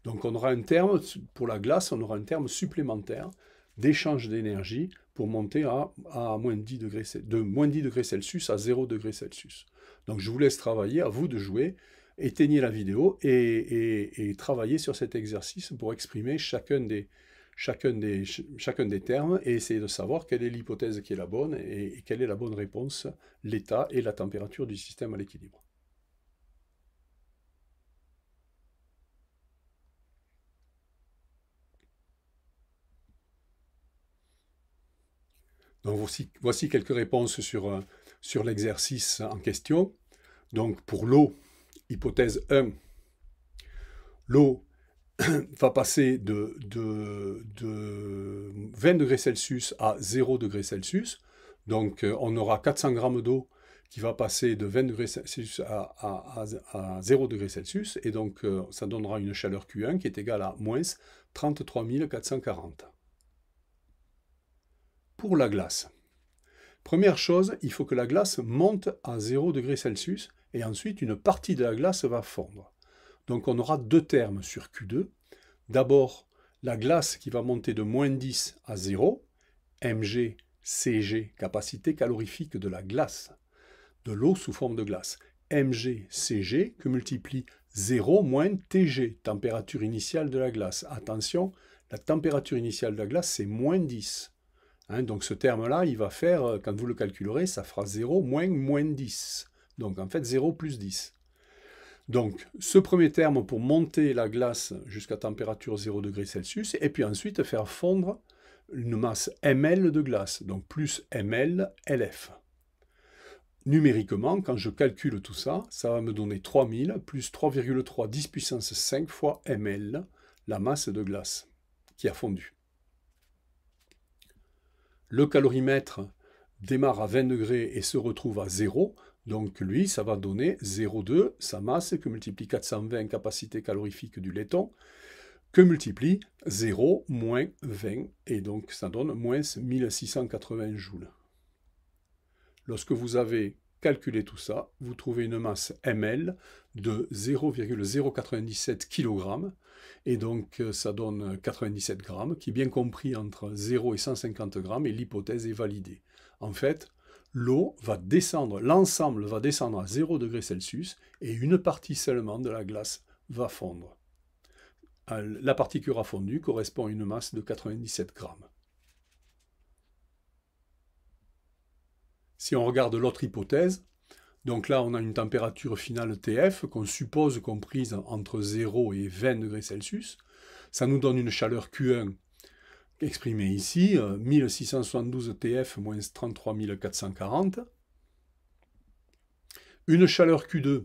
Donc on aura un terme, pour la glace, on aura un terme supplémentaire d'échange d'énergie pour monter à, moins 10 degrés, de moins 10 degrés Celsius à 0 degrés Celsius. Donc je vous laisse travailler, à vous de jouer, éteignez la vidéo et, et travaillez sur cet exercice pour exprimer chacun des, chacun des, des termes et essayer de savoir quelle est l'hypothèse qui est la bonne et, quelle est la bonne réponse, l'état et la température du système à l'équilibre. Donc voici, voici, quelques réponses sur, euh, sur l'exercice en question. Donc pour l'eau, hypothèse 1, l'eau va passer de, 20 degrés Celsius à 0 degrés Celsius. Donc euh, on aura 400 grammes d'eau qui va passer de 20 degrés Celsius à, 0 degrés Celsius. Et donc euh, ça donnera une chaleur Q1 qui est égale à moins 33 440. Pour la glace. Première chose, il faut que la glace monte à 0 degrés Celsius et ensuite une partie de la glace va fondre. Donc on aura deux termes sur Q2. D'abord, la glace qui va monter de moins 10 à 0, mg, cg, capacité calorifique de la glace, de l'eau sous forme de glace, MgCg que multiplie 0 moins tg, température initiale de la glace. Attention, la température initiale de la glace, c'est moins 10. Hein, donc ce terme-là, il va faire, euh, quand vous le calculerez, ça fera 0 moins moins 10. Donc en fait 0 plus 10. Donc, ce premier terme pour monter la glace jusqu'à température 0 degré Celsius, et puis ensuite faire fondre une masse ml de glace, donc plus ml LF. Numériquement, quand je calcule tout ça, ça va me donner 3000 plus 3,3 10 puissance 5 fois ml, la masse de glace qui a fondu. Le calorimètre démarre à 20 degrés et se retrouve à 0, donc lui, ça va donner 0,2 sa masse que multiplie 420 capacité calorifique du laiton, que multiplie 0 moins 20, et donc ça donne moins 1680 joules. Lorsque vous avez calculé tout ça, vous trouvez une masse ml de 0,097 kg, et donc euh, ça donne 97 grammes, qui bien compris entre 0 et 150 g, et l'hypothèse est validée. En fait, l'eau va descendre, l'ensemble va descendre à 0 degré Celsius et une partie seulement de la glace va fondre. La partie qui aura fondu correspond à une masse de 97 grammes. Si on regarde l'autre hypothèse, donc là on a une température finale TF qu'on suppose comprise entre 0 et 20 degrés Celsius, ça nous donne une chaleur Q1 exprimé ici, 1672 euh, TF moins 33 Une chaleur Q2.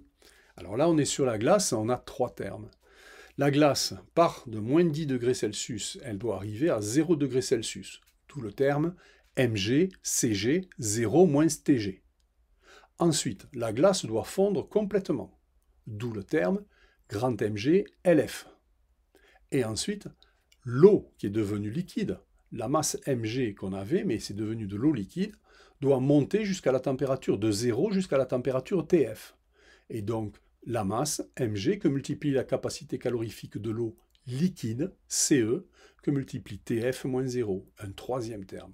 Alors là, on est sur la glace, on a trois termes. La glace part de moins 10 degrés Celsius, elle doit arriver à 0 degrés Celsius. Tout le terme Mg, Cg, 0 moins Tg. Ensuite, la glace doit fondre complètement, d'où le terme grand Mg, Lf. Et ensuite, l'eau qui est devenue liquide, la masse mg qu'on avait, mais c'est devenu de l'eau liquide, doit monter jusqu'à la température de 0 jusqu'à la température TF. Et donc, la masse mg que multiplie la capacité calorifique de l'eau liquide, CE, que multiplie TF moins 0, un troisième terme.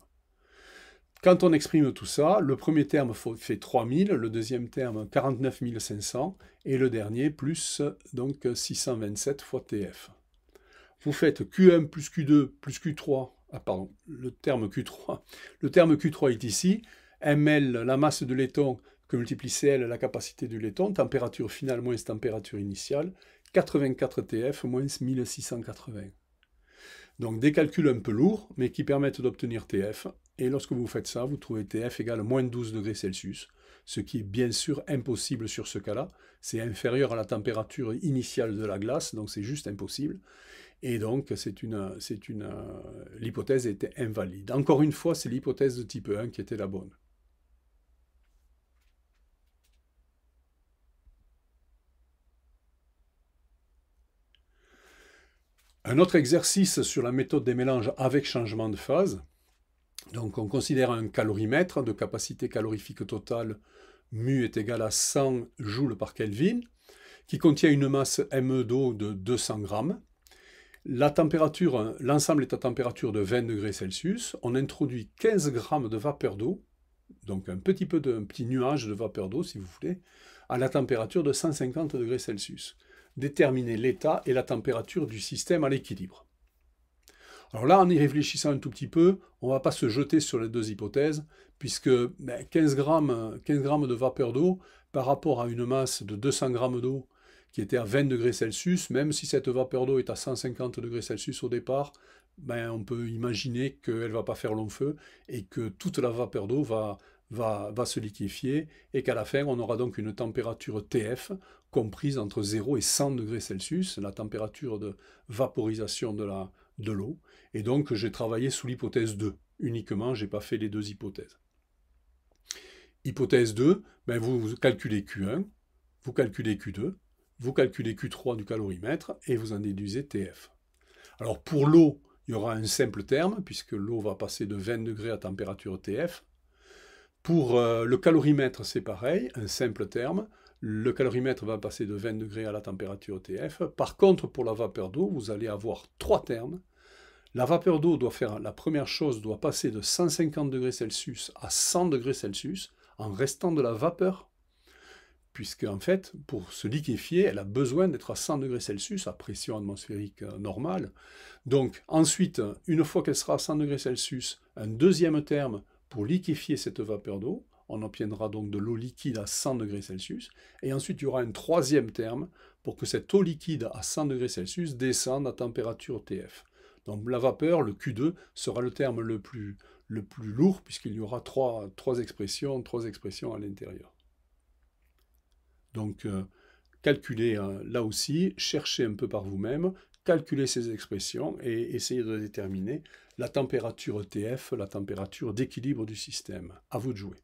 Quand on exprime tout ça, le premier terme fait 3000, le deuxième terme 49500, et le dernier plus donc 627 fois TF vous faites Q1 plus Q2 plus Q3, ah pardon, le terme Q3, le terme Q3 est ici, ML, la masse de laiton, que multiplie CL, la capacité du laiton, température finale moins température initiale, 84 TF moins 1680. Donc des calculs un peu lourds, mais qui permettent d'obtenir TF. Et lorsque vous faites ça, vous trouvez TF égale moins 12 degrés Celsius, ce qui est bien sûr impossible sur ce cas-là. C'est inférieur à la température initiale de la glace, donc c'est juste impossible. Et donc, c'est l'hypothèse était invalide. Encore une fois, c'est l'hypothèse de type 1 qui était la bonne. Un autre exercice sur la méthode des mélanges avec changement de phase. Donc on considère un calorimètre de capacité calorifique totale mu est égal à 100 joules par Kelvin qui contient une masse ME d'eau de 200 grammes la température, l'ensemble est à température de 20 degrés Celsius. On introduit 15 grammes de vapeur d'eau, donc un petit peu d'un petit nuage de vapeur d'eau, si vous voulez, à la température de 150 degrés Celsius. Déterminer l'état et la température du système à l'équilibre. Alors là, en y réfléchissant un tout petit peu, on ne va pas se jeter sur les deux hypothèses, puisque 15, ben, grammes, 15 grammes de vapeur d'eau par rapport à une masse de 200 grammes d'eau qui était à 20 degrés Celsius, même si cette vapeur d'eau est à 150 degrés Celsius au départ, ben, on peut imaginer qu'elle ne va pas faire long feu et que toute la vapeur d'eau va, se liquéfier et qu'à la fin, on aura donc une température TF comprise entre 0 et 100 degrés Celsius, la température de vaporisation de de l'eau. Et donc, j'ai travaillé sous l'hypothèse 2. Uniquement, je n'ai pas fait les deux hypothèses. Hypothèse 2, ben vous calculez Q1, vous calculez Q2, vous calculez Q3 du calorimètre et vous en déduisez TF. Alors pour l'eau, il y aura un simple terme, puisque l'eau va passer de 20 degrés à température TF. Pour euh, le calorimètre, c'est pareil, un simple terme. Le calorimètre va passer de 20 degrés à la température TF. Par contre, pour la vapeur d'eau, vous allez avoir trois termes. La vapeur d'eau doit faire, la première chose, doit passer de 150 degrés Celsius à 100 degrés Celsius en restant de la vapeur puisque en fait, pour se liquéfier, elle a besoin d'être à 100 degrés Celsius, à pression atmosphérique euh, normale. Donc ensuite, une fois qu'elle sera à 100 degrés Celsius, un deuxième terme pour liquéfier cette vapeur d'eau, on obtiendra donc de l'eau liquide à 100 degrés Celsius, et ensuite il y aura un troisième terme pour que cette eau liquide à 100 degrés Celsius descende à température TF. Donc la vapeur, le Q2, sera le terme le plus, le plus lourd, puisqu'il y aura trois, trois expressions, trois expressions à l'intérieur. Donc, euh, calculez hein, là aussi, cherchez un peu par vous-même, calculez ces expressions et essayez de déterminer la température ETF, la température d'équilibre du système. À vous de jouer.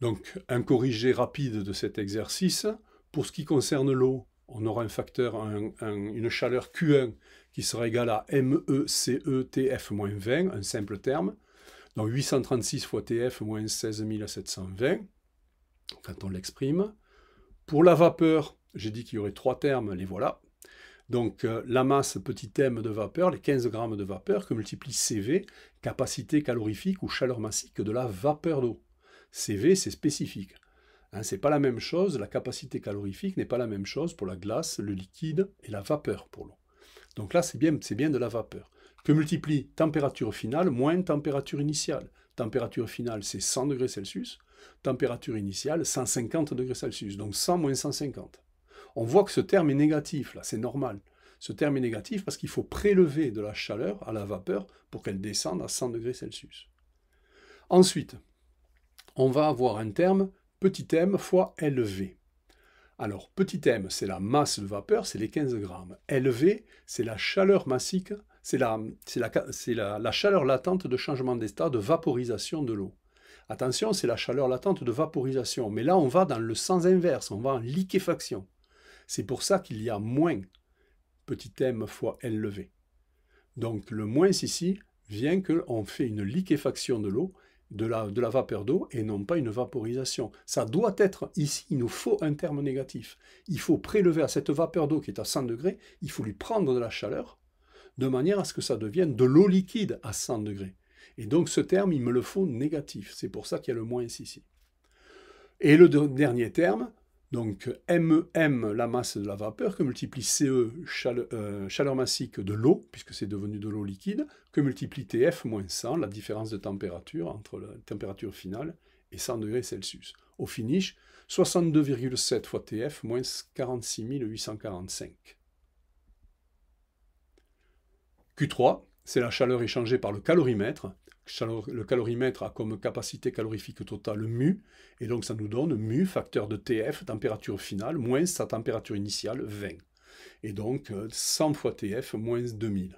Donc, un corrigé rapide de cet exercice. Pour ce qui concerne l'eau, on aura un facteur, une chaleur Q1 qui sera égal à MECETF-20, un simple terme. Donc 836 fois TF moins 16720, quand on l'exprime. Pour la vapeur, j'ai dit qu'il y aurait trois termes, les voilà. Donc euh, la masse petit m de vapeur, les 15 grammes de vapeur, que multiplie CV, capacité calorifique ou chaleur massique de la vapeur d'eau. CV, c'est spécifique. Hein, c'est pas la même chose, la capacité calorifique n'est pas la même chose pour la glace, le liquide et la vapeur pour l'eau. Donc là, c'est bien, de la vapeur que multiplie température finale moins température initiale. Température finale, c'est 100 degrés Celsius. Température initiale, 150 degrés Celsius. Donc 100 moins 150. On voit que ce terme est négatif, là, c'est normal. Ce terme est négatif parce qu'il faut prélever de la chaleur à la vapeur pour qu'elle descende à 100 degrés Celsius. Ensuite, on va avoir un terme petit m fois LV. Alors, petit m, c'est la masse de vapeur, c'est les 15 grammes. LV, c'est la chaleur massique, c'est la, la, chaleur latente de changement d'état de vaporisation de l'eau. Attention, c'est la chaleur latente de vaporisation, mais là on va dans le sens inverse, on va en liquéfaction. C'est pour ça qu'il y a moins, petit m fois LV. Donc le moins ici vient qu'on fait une liquéfaction de l'eau de la, vapeur d'eau et non pas une vaporisation. Ça doit être, ici, il nous faut un terme négatif. Il faut prélever à cette vapeur d'eau qui est à 100 degrés, il faut lui prendre de la chaleur de manière à ce que ça devienne de l'eau liquide à 100 degrés. Et donc ce terme, il me le faut négatif. C'est pour ça qu'il y a le moins ici. Et le dernier terme, donc MEM, e la masse de la vapeur, que multiplie CE, euh, chaleur massique de l'eau, puisque c'est devenu de l'eau liquide, que multiplie TF moins 100, la différence de température entre la température finale et 100 degrés Celsius. Au finish, 62,7 fois TF moins 46 845. Q3, c'est la chaleur échangée par le calorimètre, le calorimètre a comme capacité calorifique totale mu, et donc ça nous donne mu, facteur de TF, température finale, moins sa température initiale, 20. Et donc 100 euh, fois TF, moins 2000.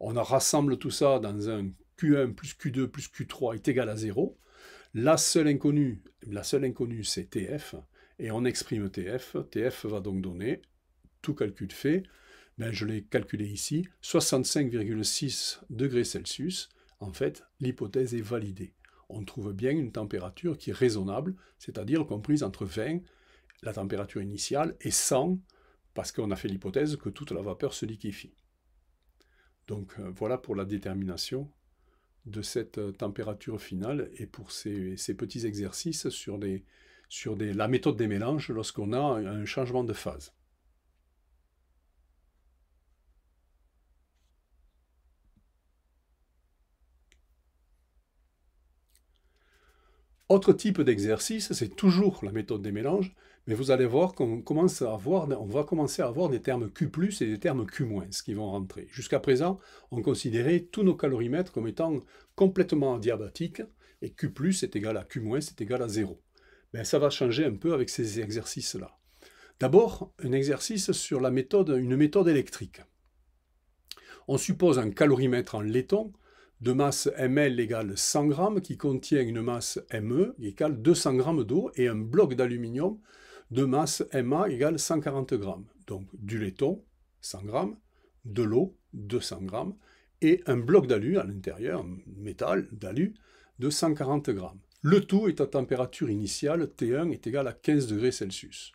On rassemble tout ça dans un Q1 plus Q2 plus Q3 est égal à 0. La seule inconnue, la seule inconnue c'est TF, et on exprime TF. TF va donc donner, tout calcul fait, ben je l'ai calculé ici, 65,6 degrés Celsius, en fait, l'hypothèse est validée. On trouve bien une température qui est raisonnable, c'est-à-dire comprise entre 20, la température initiale, et 100, parce qu'on a fait l'hypothèse que toute la vapeur se liquéfie. Donc euh, voilà pour la détermination de cette euh, température finale et pour ces, petits exercices sur, la méthode des mélanges lorsqu'on a un changement de phase. Autre type d'exercice, c'est toujours la méthode des mélanges, mais vous allez voir qu'on on va commencer à avoir des termes Q+, et des termes Q- qui vont rentrer. Jusqu'à présent, on considérait tous nos calorimètres comme étant complètement diabatiques et Q+, est égal à Q- c'est égal à 0. Mais ben, ça va changer un peu avec ces exercices-là. D'abord, un exercice sur la méthode, une méthode électrique. On suppose un calorimètre en laiton, de masse ml égale 100 g qui contient une masse me égale 200 g d'eau et un bloc d'aluminium de masse ma égale 140 g. Donc du laiton, 100 g, de l'eau, 200 g, et un bloc d'alu à l'intérieur, métal d'alu, de 140 g. Le tout est à température initiale, T1 est égal à 15 degrés Celsius.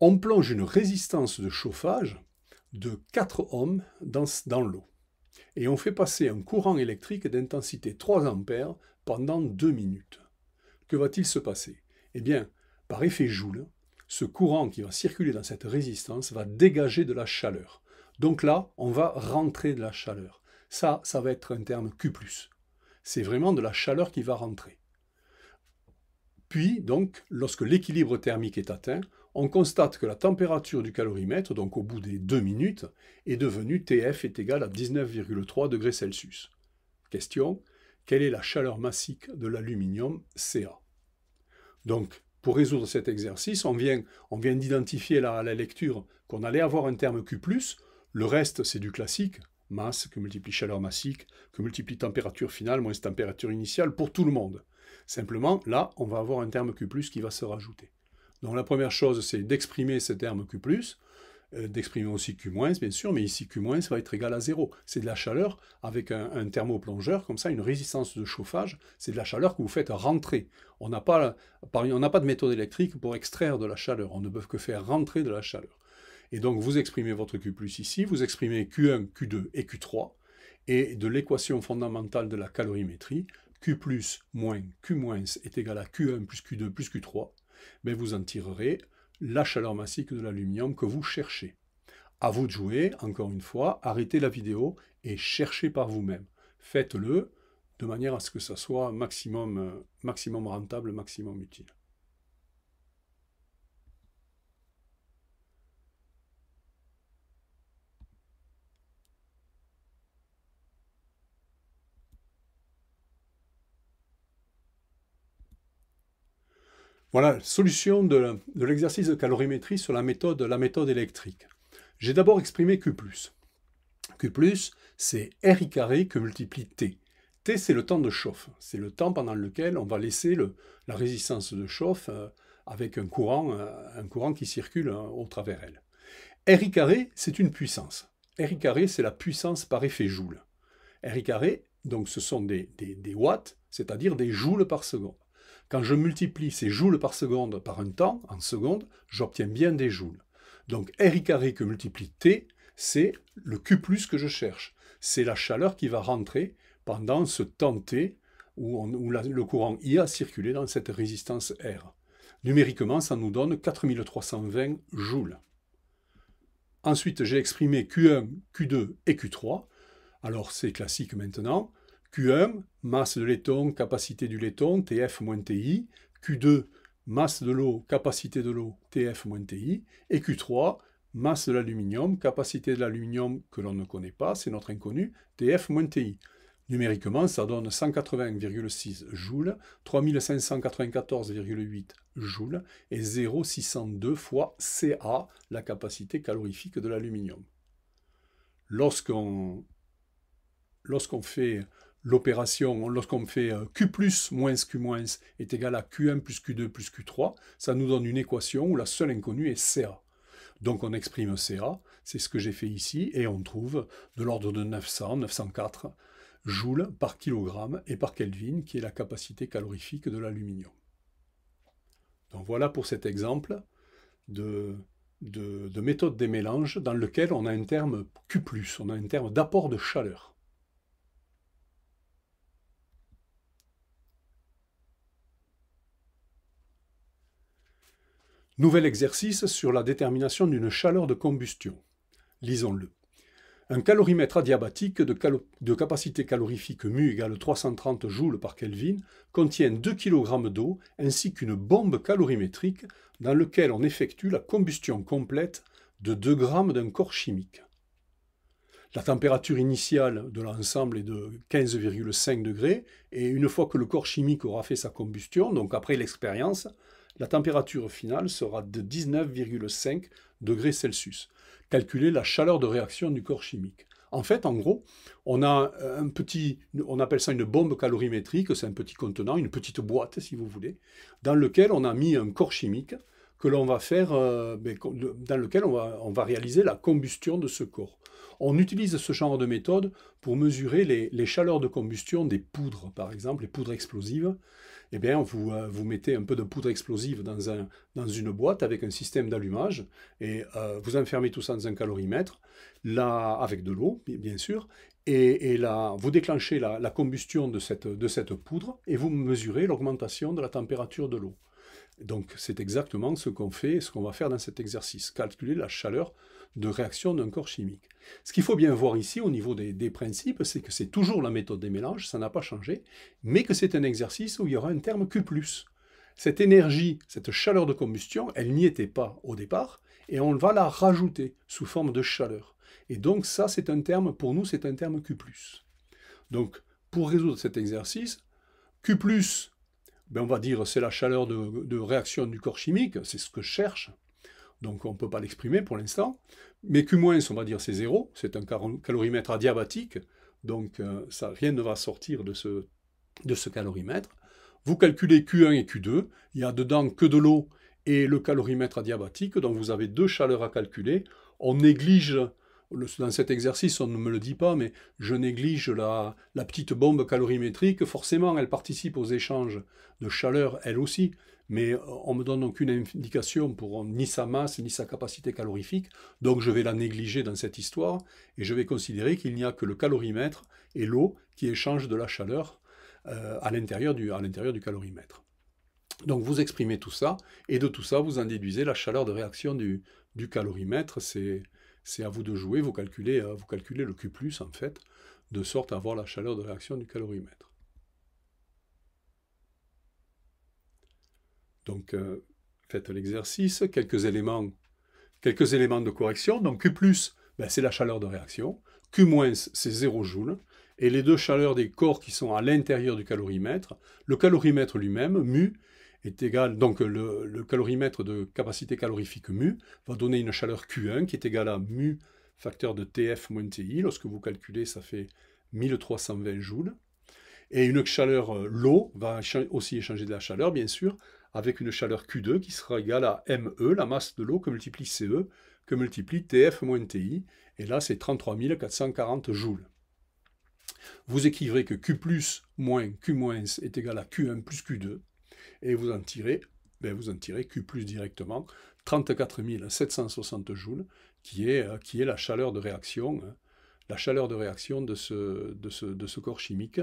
On plonge une résistance de chauffage de 4 ohms dans, dans l'eau et on fait passer un courant électrique d'intensité 3 A pendant 2 minutes. Que va-t-il se passer Eh bien, par effet Joule, ce courant qui va circuler dans cette résistance va dégager de la chaleur. Donc là, on va rentrer de la chaleur. Ça, ça va être un terme Q+. C'est vraiment de la chaleur qui va rentrer. Puis, donc, lorsque l'équilibre thermique est atteint, on constate que la température du calorimètre, donc au bout des 2 minutes, est devenue TF est égale à 19,3 degrés Celsius. Question, quelle est la chaleur massique de l'aluminium CA Donc, pour résoudre cet exercice, on vient, on vient d'identifier à la lecture qu'on allait avoir un terme Q+, le reste c'est du classique, masse que multiplie chaleur massique, que multiplie température finale moins température initiale pour tout le monde. Simplement, là, on va avoir un terme Q+, qui va se rajouter. Donc la première chose, c'est d'exprimer ce terme Q+, euh, d'exprimer aussi Q-, bien sûr, mais ici Q- va être égal à 0. C'est de la chaleur avec un, thermoplongeur, comme ça, une résistance de chauffage, c'est de la chaleur que vous faites rentrer. On n'a pas, pas de méthode électrique pour extraire de la chaleur, on ne peut que faire rentrer de la chaleur. Et donc vous exprimez votre Q+, ici, vous exprimez Q1, Q2 et Q3, et de l'équation fondamentale de la calorimétrie, Q plus Q est égal à Q1 plus Q2 plus Q3 mais vous en tirerez la chaleur massique de l'aluminium que vous cherchez. À vous de jouer, encore une fois, arrêtez la vidéo et cherchez par vous-même. Faites-le de manière à ce que ça soit maximum, euh, maximum rentable, maximum utile. Voilà, solution de, l'exercice de calorimétrie sur la méthode, la méthode électrique. J'ai d'abord exprimé Q+. Q+, c'est RI que multiplie T. T, c'est le temps de chauffe. C'est le temps pendant lequel on va laisser la résistance de chauffe euh, avec un courant, euh, un courant qui circule euh, au travers elle. RI c'est une puissance. RI c'est la puissance par effet joule. RI donc ce sont des watts, c'est-à-dire des joules par seconde. Quand je multiplie ces joules par seconde par un temps, en seconde, j'obtiens bien des joules. Donc R carré que multiplie T, c'est le Q plus que je cherche. C'est la chaleur qui va rentrer pendant ce temps T où, le courant I a circulé dans cette résistance R. Numériquement, ça nous donne 4320 joules. Ensuite, j'ai exprimé Q1, Q2 et Q3. Alors c'est classique maintenant. Q1, masse de laiton, capacité du laiton, TF TI. Q2, masse de l'eau, capacité de l'eau, TF TI. Et Q3, masse de l'aluminium, capacité de l'aluminium que l'on ne connaît pas, c'est notre inconnu, TF TI. Numériquement, ça donne 180,6 joules, 3594,8 joules et 0,602 fois CA, la capacité calorifique de l'aluminium. Lorsqu'on fait l'opération, lorsqu'on fait euh, Q plus moins Q moins est égal à Q1 plus Q2 plus Q3, ça nous donne une équation où la seule inconnue est CA. Donc on exprime CA, c'est ce que j'ai fait ici, et on trouve de l'ordre de 900, 904 joules par kilogramme et par Kelvin, qui est la capacité calorifique de l'aluminium. Donc voilà pour cet exemple de, méthode des mélanges dans lequel on a un terme Q+, on a un terme d'apport de chaleur. Nouvel exercice sur la détermination d'une chaleur de combustion. Lisons-le. Un calorimètre adiabatique de, capacité calorifique mu égale 330 joules par Kelvin contient 2 kg d'eau ainsi qu'une bombe calorimétrique dans laquelle on effectue la combustion complète de 2 g d'un corps chimique. La température initiale de l'ensemble est de 15,5 degrés et une fois que le corps chimique aura fait sa combustion, donc après l'expérience, la température finale sera de 19,5 degrés Celsius. Calculez la chaleur de réaction du corps chimique. En fait, en gros, on a un petit, on appelle ça une bombe calorimétrique, c'est un petit contenant, une petite boîte si vous voulez, dans lequel on a mis un corps chimique que l'on va faire, euh, ben, dans lequel on va, réaliser la combustion de ce corps. On utilise ce genre de méthode pour mesurer les chaleurs de combustion des poudres, par exemple, les poudres explosives eh bien, euh, vous, mettez un peu de poudre explosive dans, une boîte avec un système d'allumage et euh, vous enfermez tout ça dans un calorimètre, là, avec de l'eau, bien sûr, et, là, vous déclenchez la, combustion de cette, poudre et vous mesurez l'augmentation de la température de l'eau. Donc, c'est exactement ce qu'on fait, ce qu'on va faire dans cet exercice, calculer la chaleur de réaction d'un corps chimique. Ce qu'il faut bien voir ici au niveau des, principes, c'est que c'est toujours la méthode des mélanges, ça n'a pas changé, mais que c'est un exercice où il y aura un terme Q ⁇ Cette énergie, cette chaleur de combustion, elle n'y était pas au départ, et on va la rajouter sous forme de chaleur. Et donc ça, c'est un terme, pour nous, c'est un terme Q ⁇ Donc, pour résoudre cet exercice, Q ben on va dire c'est la chaleur de, de réaction du corps chimique, c'est ce que je cherche, donc on ne peut pas l'exprimer pour l'instant. Mais Q-, on va dire, c'est zéro, c'est un calorimètre adiabatique, donc euh, ça, rien ne va sortir de ce, de ce calorimètre. Vous calculez Q1 et Q2, il n'y a dedans que de l'eau et le calorimètre adiabatique, donc vous avez deux chaleurs à calculer. On néglige, dans cet exercice, on ne me le dit pas, mais je néglige la petite bombe calorimétrique. Forcément, elle participe aux échanges de chaleur, elle aussi, mais euh, on ne me donne aucune indication pour euh, ni sa masse, ni sa capacité calorifique, donc je vais la négliger dans cette histoire, et je vais considérer qu'il n'y a que le calorimètre et l'eau qui échangent de la chaleur euh, à l'intérieur du, calorimètre. Donc vous exprimez tout ça, et de tout ça, vous en déduisez la chaleur de réaction du, calorimètre. C'est à vous de jouer, vous calculez, vous calculez le Q, en fait, de sorte à avoir la chaleur de réaction du calorimètre. Donc, euh, faites l'exercice, quelques éléments, quelques éléments de correction. Donc, Q+, ben, c'est la chaleur de réaction. Q-, c'est 0 joule. Et les deux chaleurs des corps qui sont à l'intérieur du calorimètre, le calorimètre lui-même, mu, est égal, donc le, calorimètre de capacité calorifique mu va donner une chaleur Q1 qui est égale à mu facteur de TF moins TI. Lorsque vous calculez, ça fait 1320 joules. Et une chaleur, euh, l'eau, va aussi échanger de la chaleur, bien sûr, avec une chaleur Q2 qui sera égale à ME, la masse de l'eau que multiplie CE, que multiplie TF TI, et là c'est 33 440 joules. Vous écrivez que Q plus moins Q moins est égal à Q1 plus Q2, et vous en tirez, ben vous en tirez Q plus directement, 34 760 joules, qui est, euh, qui est la chaleur de réaction, hein, la chaleur de réaction de ce, de ce, corps chimique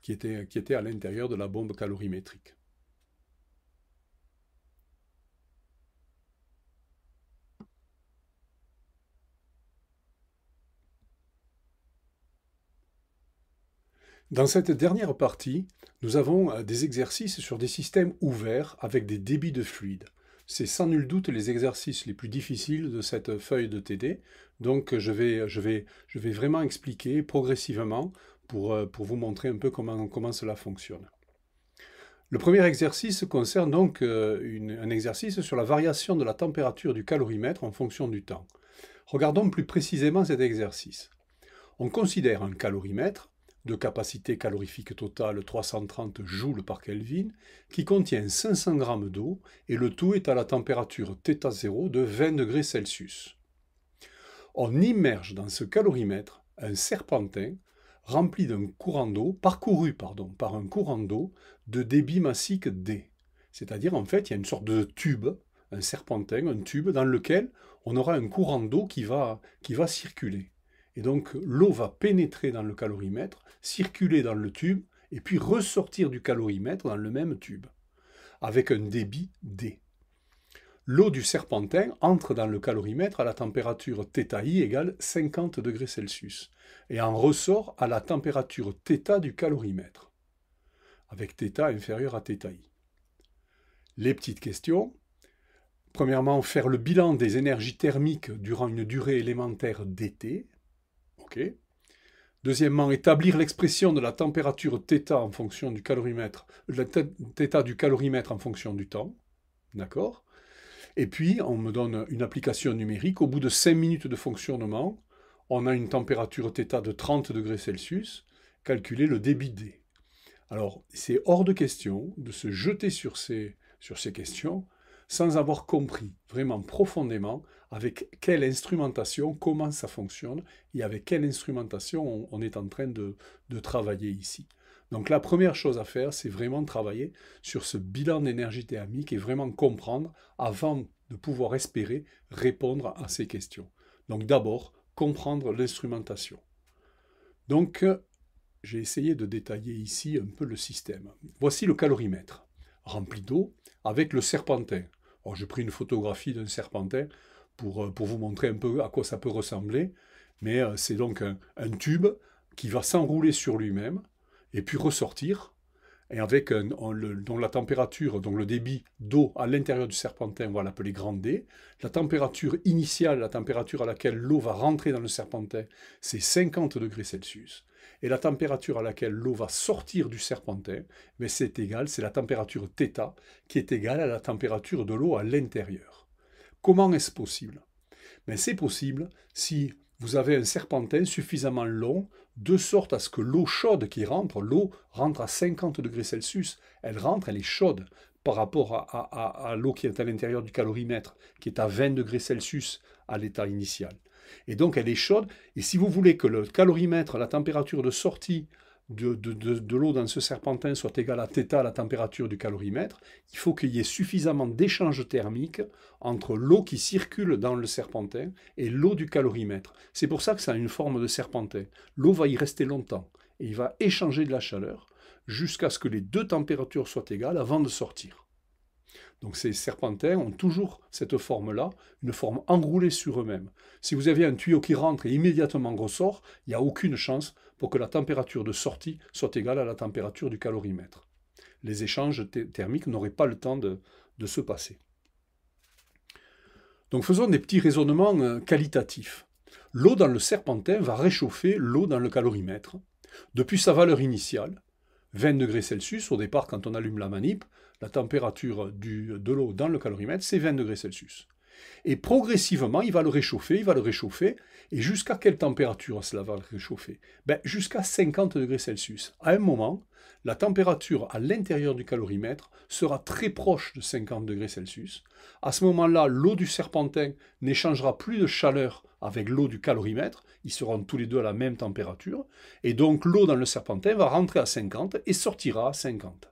qui était, qui était à l'intérieur de la bombe calorimétrique. Dans cette dernière partie, nous avons euh, des exercices sur des systèmes ouverts avec des débits de fluide. C'est sans nul doute les exercices les plus difficiles de cette feuille de TD, donc euh, je vais, vraiment expliquer progressivement pour, euh, vous montrer un peu comment, cela fonctionne. Le premier exercice concerne donc un exercice sur la variation de la température du calorimètre en fonction du temps. Regardons plus précisément cet exercice. On considère un calorimètre de capacité calorifique totale 330 joules par Kelvin, qui contient 500 g d'eau et le tout est à la température θ0 de 20 degrés Celsius. On immerge dans ce calorimètre un serpentin rempli d'un courant d'eau, parcouru pardon, par un courant d'eau de débit massique D. C'est-à-dire en fait il y a une sorte de tube, un serpentin, un tube dans lequel on aura un courant d'eau qui va, qui va circuler. Et donc l'eau va pénétrer dans le calorimètre, circuler dans le tube, et puis ressortir du calorimètre dans le même tube, avec un débit D. L'eau du serpentin entre dans le calorimètre à la température θi égale 50 degrés Celsius, et en ressort à la température θ du calorimètre, avec θ inférieur à θi. Les petites questions. Premièrement, faire le bilan des énergies thermiques durant une durée élémentaire d'été, Deuxièmement, établir l'expression de la température θ en fonction du calorimètre, θ du calorimètre en fonction du temps. D'accord Et puis, on me donne une application numérique. Au bout de 5 minutes de fonctionnement, on a une température θ de 30 degrés Celsius. Calculer le débit D. Alors, c'est hors de question de se jeter sur sur ces questions sans avoir compris vraiment profondément avec quelle instrumentation, comment ça fonctionne et avec quelle instrumentation on, est en train de, travailler ici. Donc la première chose à faire, c'est vraiment travailler sur ce bilan d'énergie thermique et vraiment comprendre avant de pouvoir espérer répondre à ces questions. Donc d'abord, comprendre l'instrumentation. Donc j'ai essayé de détailler ici un peu le système. Voici le calorimètre, rempli d'eau, avec le serpentin. Oh, j'ai pris une photographie d'un serpentin euh, pour, vous montrer un peu à quoi ça peut ressembler. Mais euh, c'est donc un, tube qui va s'enrouler sur lui-même et puis ressortir. Et avec la température, donc le débit d'eau à l'intérieur du serpentin, on va l'appeler grand D. La température initiale, la température à laquelle l'eau va rentrer dans le serpentin, c'est 50 degrés Celsius. Et la température à laquelle l'eau va sortir du serpentin, mais ben, c'est égal, c'est la température θ qui est égale à la température de l'eau à l'intérieur. Comment est-ce possible Mais ben, c'est possible si vous avez un serpentin suffisamment long, de sorte à ce que l'eau chaude qui rentre, l'eau rentre à 50 degrés Celsius, elle rentre, elle est chaude par rapport à, à l'eau qui est à l'intérieur du calorimètre, qui est à 20 degrés Celsius à l'état initial. Et donc elle est chaude, et si vous voulez que le calorimètre, la température de sortie de, l'eau dans ce serpentin soit égale à θ, la température du calorimètre, il faut qu'il y ait suffisamment d'échanges thermiques entre l'eau qui circule dans le serpentin et l'eau du calorimètre. C'est pour ça que ça a une forme de serpentin. L'eau va y rester longtemps et il va échanger de la chaleur jusqu'à ce que les deux températures soient égales avant de sortir. Donc ces serpentins ont toujours cette forme-là, une forme enroulée sur eux-mêmes. Si vous avez un tuyau qui rentre et immédiatement ressort, il n'y a aucune chance pour que la température de sortie soit égale à la température du calorimètre. Les échanges thermiques n'auraient pas le temps de, se passer. Donc faisons des petits raisonnements euh, qualitatifs. L'eau dans le serpentin va réchauffer l'eau dans le calorimètre depuis sa valeur initiale, 20 degrés Celsius. Au départ, quand on allume la manip, la température du, de l'eau dans le calorimètre, c'est 20 degrés Celsius. Et progressivement, il va le réchauffer, il va le réchauffer. Et jusqu'à quelle température cela va le réchauffer ben, Jusqu'à 50 degrés Celsius. À un moment, la température à l'intérieur du calorimètre sera très proche de 50 degrés Celsius. À ce moment-là, l'eau du serpentin n'échangera plus de chaleur avec l'eau du calorimètre. Ils seront tous les deux à la même température. Et donc l'eau dans le serpentin va rentrer à 50 et sortira à 50.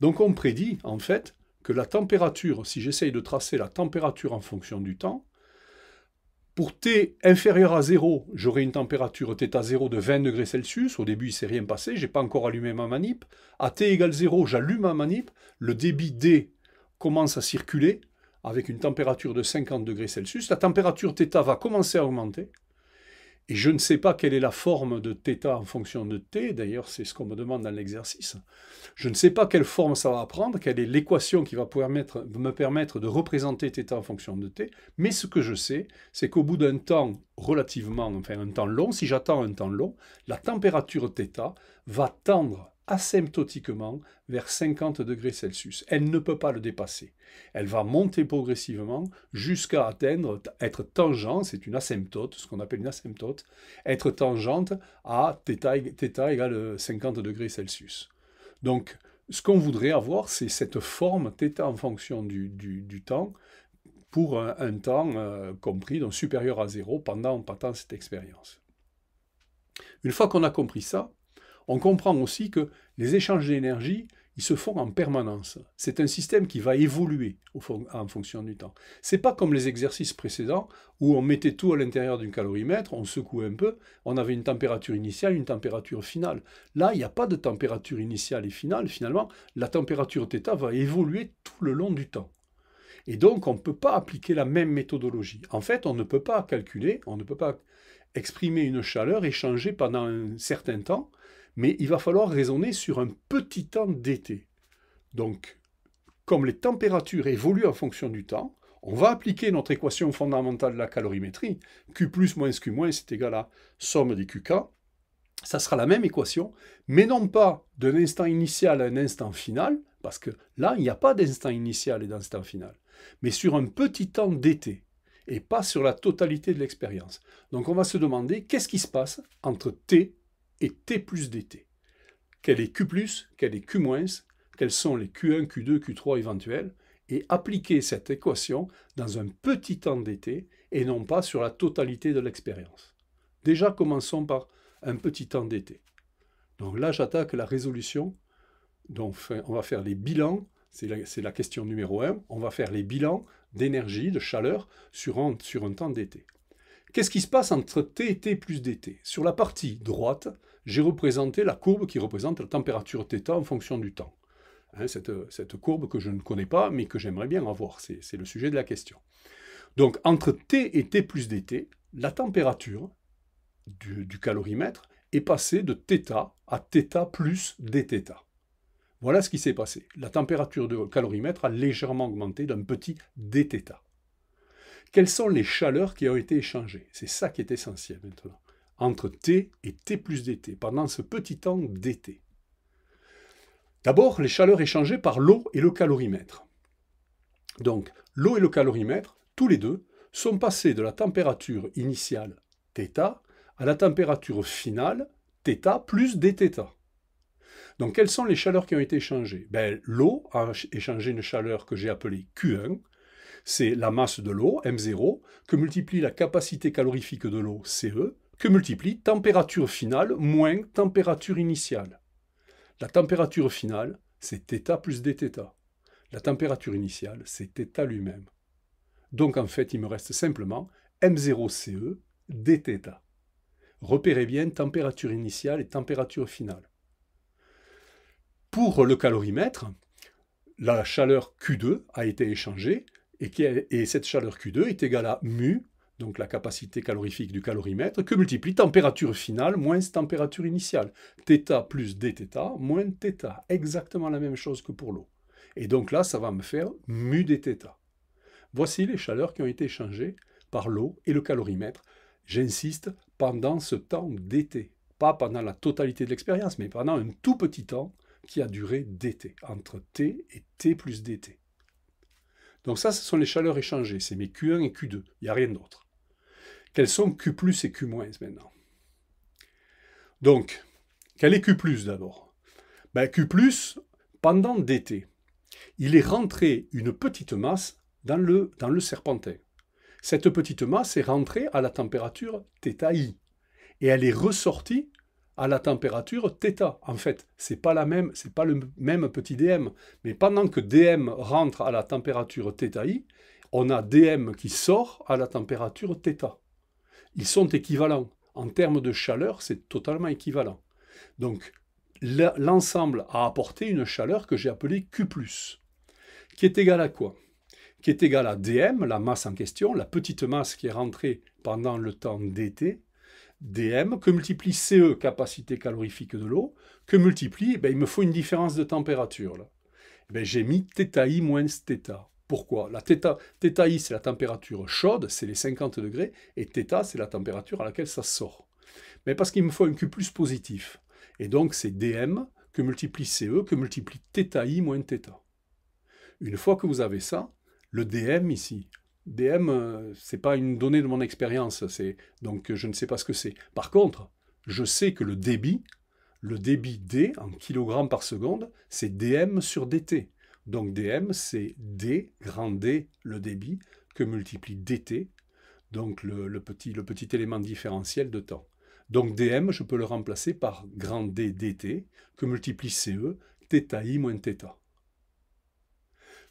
Donc on prédit en fait la température, si j'essaye de tracer la température en fonction du temps, pour T inférieur à 0, j'aurai une température θ0 de 20 degrés Celsius. Au début, il ne s'est rien passé, je n'ai pas encore allumé ma manip. À T égale 0, j'allume ma manip. Le débit D commence à circuler avec une température de 50 degrés Celsius. La température θ va commencer à augmenter. Et je ne sais pas quelle est la forme de θ en fonction de t, d'ailleurs c'est ce qu'on me demande dans l'exercice. Je ne sais pas quelle forme ça va prendre, quelle est l'équation qui va me permettre de représenter θ en fonction de t, mais ce que je sais, c'est qu'au bout d'un temps relativement, enfin un temps long, si j'attends un temps long, la température θ va tendre asymptotiquement vers 50 degrés Celsius. Elle ne peut pas le dépasser. Elle va monter progressivement jusqu'à atteindre, être tangente, c'est une asymptote, ce qu'on appelle une asymptote, être tangente à θ, égale 50 degrés Celsius. Donc, ce qu'on voudrait avoir, c'est cette forme θ en fonction du, temps pour un, temps euh, compris, donc supérieur à zéro pendant, pendant cette expérience. Une fois qu'on a compris ça, on comprend aussi que les échanges d'énergie, ils se font en permanence. C'est un système qui va évoluer en fonction du temps. n'est pas comme les exercices précédents où on mettait tout à l'intérieur d'un calorimètre, on secouait un peu, on avait une température initiale, une température finale. Là, il n'y a pas de température initiale et finale. Finalement, la température θ va évoluer tout le long du temps. Et donc, on ne peut pas appliquer la même méthodologie. En fait, on ne peut pas calculer, on ne peut pas exprimer une chaleur échangée pendant un certain temps mais il va falloir raisonner sur un petit temps d'été. Donc, comme les températures évoluent en fonction du temps, on va appliquer notre équation fondamentale de la calorimétrie, Q plus moins Q moins, c'est égal à somme des QK. Ça sera la même équation, mais non pas d'un instant initial à un instant final, parce que là, il n'y a pas d'instant initial et d'instant final, mais sur un petit temps d'été, et pas sur la totalité de l'expérience. Donc on va se demander qu'est-ce qui se passe entre T et T plus DT. Quel est Q plus, quel est Q moins, quels sont les Q1, Q2, Q3 éventuels, et appliquer cette équation dans un petit temps d't et non pas sur la totalité de l'expérience. Déjà, commençons par un petit temps d'été. Donc là, j'attaque la résolution. Donc, on va faire les bilans, c'est la, question numéro 1, on va faire les bilans d'énergie, de chaleur sur un, sur un temps d'été. Qu'est-ce qui se passe entre T et T plus DT Sur la partie droite, j'ai représenté la courbe qui représente la température θ en fonction du temps. Hein, cette, courbe que je ne connais pas, mais que j'aimerais bien avoir, c'est le sujet de la question. Donc, entre T et T plus dt, la température du, du calorimètre est passée de θ à θ plus dθ. Voilà ce qui s'est passé. La température du calorimètre a légèrement augmenté d'un petit dθ. Quelles sont les chaleurs qui ont été échangées C'est ça qui est essentiel maintenant entre T et T plus dt, pendant ce petit temps dt. D'abord, les chaleurs échangées par l'eau et le calorimètre. Donc, l'eau et le calorimètre, tous les deux, sont passés de la température initiale θ à la température finale θ plus dθ. Donc, quelles sont les chaleurs qui ont été échangées ben, L'eau a échangé une chaleur que j'ai appelée Q1. C'est la masse de l'eau, M0, que multiplie la capacité calorifique de l'eau, CE, que multiplie température finale moins température initiale. La température finale, c'est θ plus dθ. La température initiale, c'est θ lui-même. Donc en fait, il me reste simplement m0ce dθ. Repérez bien température initiale et température finale. Pour le calorimètre, la chaleur Q2 a été échangée et, cette chaleur Q2 est égale à mu donc la capacité calorifique du calorimètre, que multiplie température finale moins température initiale. Theta plus dθ moins θ, exactement la même chose que pour l'eau. Et donc là, ça va me faire mu dθ. Voici les chaleurs qui ont été échangées par l'eau et le calorimètre, j'insiste, pendant ce temps d'été. Pas pendant la totalité de l'expérience, mais pendant un tout petit temps qui a duré dt entre T et T plus dt. Donc ça, ce sont les chaleurs échangées, c'est mes Q1 et Q2, il n'y a rien d'autre. Quels sont Q plus et Q moins maintenant Donc, quel est Q plus d'abord ben, Q plus, pendant d'été, il est rentré une petite masse dans le, dans le serpentin. Cette petite masse est rentrée à la température θi et elle est ressortie à la température θ. En fait, c'est pas la même, c'est pas le même petit dm, mais pendant que dm rentre à la température θi, on a dm qui sort à la température θ ils sont équivalents. En termes de chaleur, c'est totalement équivalent. Donc, l'ensemble a apporté une chaleur que j'ai appelée Q, qui est égale à quoi Qui est égale à dm, la masse en question, la petite masse qui est rentrée pendant le temps dt, dm, que multiplie CE, capacité calorifique de l'eau, que multiplie, eh ben, il me faut une différence de température. Eh ben, j'ai mis θi moins θ. Pourquoi La I, c'est la température chaude, c'est les 50 degrés, et θ, c'est la température à laquelle ça sort. Mais parce qu'il me faut un Q plus positif. Et donc, c'est dm que multiplie CE, que multiplie I moins θ. Une fois que vous avez ça, le dm ici, dm, euh, c'est pas une donnée de mon expérience, donc je ne sais pas ce que c'est. Par contre, je sais que le débit, le débit d en kilogrammes par seconde, c'est dm sur dt. Donc dm, c'est d, grand D, le débit, que multiplie dt, donc le, petit, le petit élément différentiel de temps. Donc dm, je peux le remplacer par grand D dt, que multiplie ce, θi moins θ.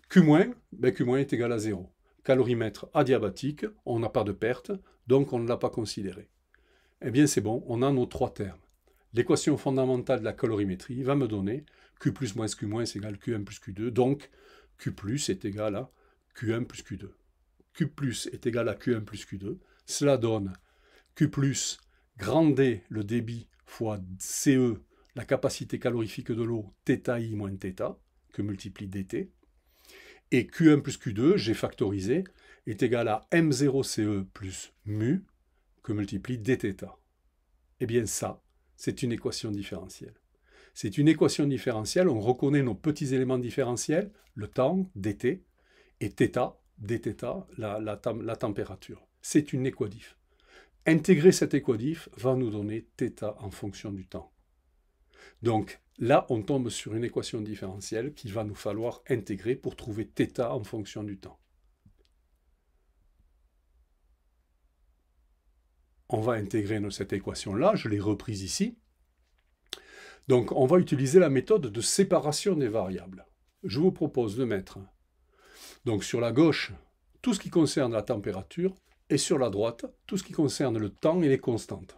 Q-, ben Q- est égal à 0. Calorimètre adiabatique, on n'a pas de perte, donc on ne l'a pas considéré. Eh bien c'est bon, on a nos trois termes l'équation fondamentale de la colorimétrie va me donner Q plus moins Q moins égale Q1 plus Q2, donc Q plus est égal à Q1 plus Q2. Q plus est égal à Q1 plus Q2, cela donne Q plus grand D, le débit, fois CE, la capacité calorifique de l'eau, θi moins θ, que multiplie dt, et Q1 plus Q2, j'ai factorisé, est égal à M0CE plus mu, que multiplie dθ. Eh bien ça, c'est une équation différentielle. C'est une équation différentielle, on reconnaît nos petits éléments différentiels, le temps, dt, et θ, dθ, la, la, température. C'est une équadif. Intégrer cette équadif va nous donner θ en fonction du temps. Donc là, on tombe sur une équation différentielle qu'il va nous falloir intégrer pour trouver θ en fonction du temps. on va intégrer cette équation-là, je l'ai reprise ici. Donc on va utiliser la méthode de séparation des variables. Je vous propose de mettre donc sur la gauche tout ce qui concerne la température et sur la droite tout ce qui concerne le temps et les constantes.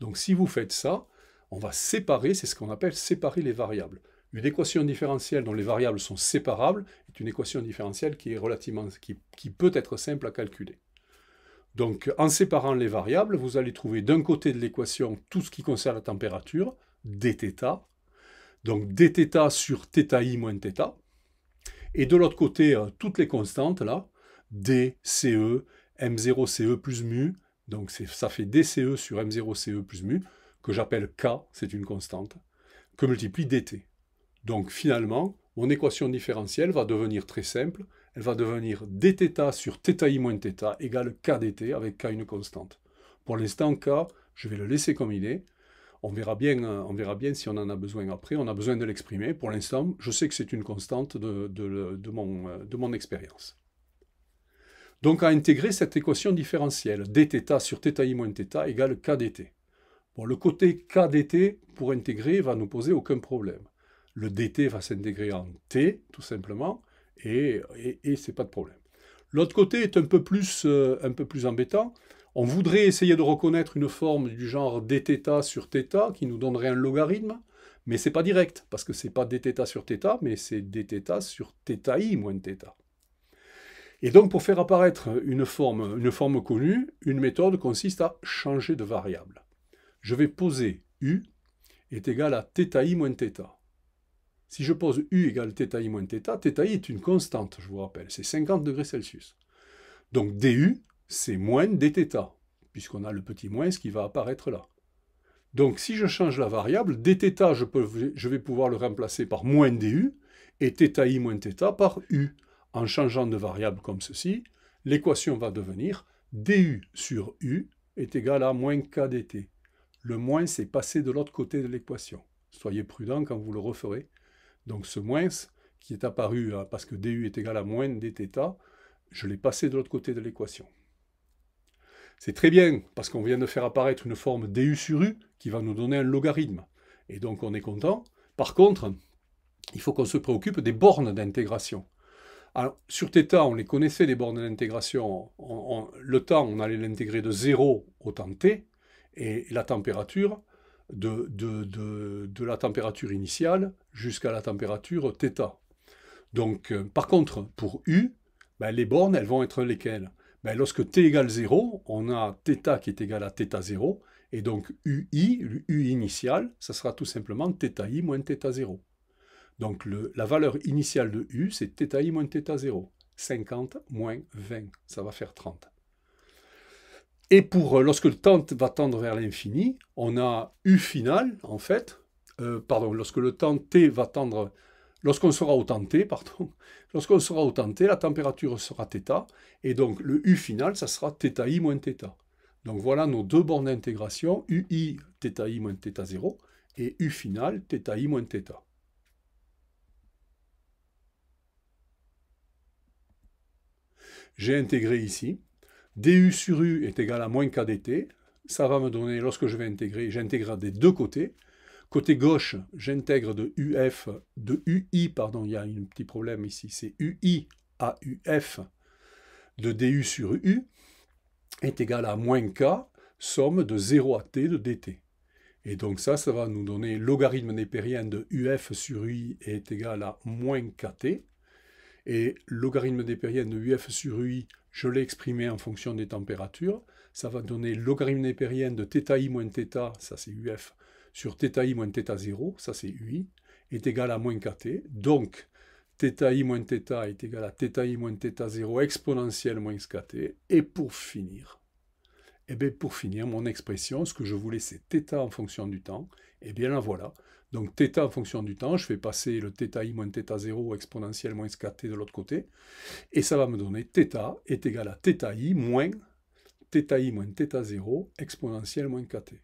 Donc si vous faites ça, on va séparer, c'est ce qu'on appelle séparer les variables. Une équation différentielle dont les variables sont séparables est une équation différentielle qui, est relativement, qui peut être simple à calculer. Donc en séparant les variables, vous allez trouver d'un côté de l'équation tout ce qui concerne la température, dθ, donc dθ sur θi moins θ, et de l'autre côté euh, toutes les constantes là, d, m0CE e plus mu, donc ça fait dCE sur m0CE plus mu, que j'appelle k, c'est une constante, que multiplie dt. Donc finalement, mon équation différentielle va devenir très simple, elle va devenir dθ sur θi moins θ égale kdt avec k une constante. Pour l'instant, k, je vais le laisser comme il est. On verra, bien, euh, on verra bien si on en a besoin après, on a besoin de l'exprimer. Pour l'instant, je sais que c'est une constante de, de, euh, mon, expérience. Donc à intégrer cette équation différentielle, dθ sur θi moins θ égale kdt. Bon, le côté kdt pour intégrer va nous poser aucun problème. Le dt va s'intégrer en t, tout simplement, et, ce n'est c'est pas de problème. L'autre côté est un peu, plus, euh, un peu plus embêtant. On voudrait essayer de reconnaître une forme du genre dθ sur θ qui nous donnerait un logarithme, mais ce n'est pas direct, parce que ce n'est pas dθ sur θ, mais c'est dθ sur θi moins θ. Et donc pour faire apparaître une forme, une forme connue, une méthode consiste à changer de variable. Je vais poser u est égal à θi moins θ. Si je pose U égale i moins θ, i est une constante, je vous rappelle, c'est 50 degrés Celsius. Donc du, c'est moins dθ, puisqu'on a le petit moins qui va apparaître là. Donc si je change la variable, dθ, je, peux, je vais pouvoir le remplacer par moins du, et i moins θ par u. En changeant de variable comme ceci, l'équation va devenir du sur u est égal à moins k dt. Le moins, c'est passé de l'autre côté de l'équation. Soyez prudent quand vous le referez. Donc ce moins qui est apparu euh, parce que du est égal à moins dθ, je l'ai passé de l'autre côté de l'équation. C'est très bien parce qu'on vient de faire apparaître une forme du sur u qui va nous donner un logarithme. Et donc on est content. Par contre, il faut qu'on se préoccupe des bornes d'intégration. Alors, sur θ, on les connaissait, les bornes d'intégration. le temps, on allait l'intégrer de 0 au temps t, et la température, de la température initiale jusqu'à la température θ. Donc, euh, par contre, pour U, ben, les bornes, elles vont être lesquelles ben, Lorsque t égale 0, on a θ qui est égal à θ0, et donc Ui, U initial, ça sera tout simplement θi moins θ0. Donc la valeur initiale de U, c'est θi moins θ0. 50 moins 20, ça va faire 30. Et pour euh, lorsque le temps va tendre vers l'infini, on a U final, en fait, euh, pardon, lorsque le temps T va tendre, lorsqu'on sera au temps T, pardon, lorsqu'on sera au temps T, la température sera θ, et donc le U final, ça sera θi moins θ. Donc voilà nos deux bornes d'intégration, UI θi moins θ0 et U final θi moins θ. J'ai intégré ici, du sur u est égal à moins k dT. ça va me donner, lorsque je vais intégrer, j'intégrerai des deux côtés, Côté gauche, j'intègre de UF, de UI, pardon, il y a un petit problème ici, c'est UI à UF de DU sur U est égal à moins K, somme de 0 à T de DT. Et donc ça, ça va nous donner logarithme népérien de UF sur UI est égal à moins KT. Et logarithme népérien de UF sur UI, je l'ai exprimé en fonction des températures. Ça va donner logarithme népérien de θi moins θ, ça c'est UF, sur θi moins θ0, ça c'est ui, est égal à moins kt. Donc, θi moins θ est égal à θi moins θ0 exponentielle moins kt. Et pour finir, et eh bien pour finir, mon expression, ce que je voulais, c'est θ en fonction du temps. Et bien la voilà. Donc θ en fonction du temps, je fais passer le θi moins θ0 exponentielle moins kt de l'autre côté. Et ça va me donner θ est égal à θi moins θi moins θ0 exponentielle moins kt.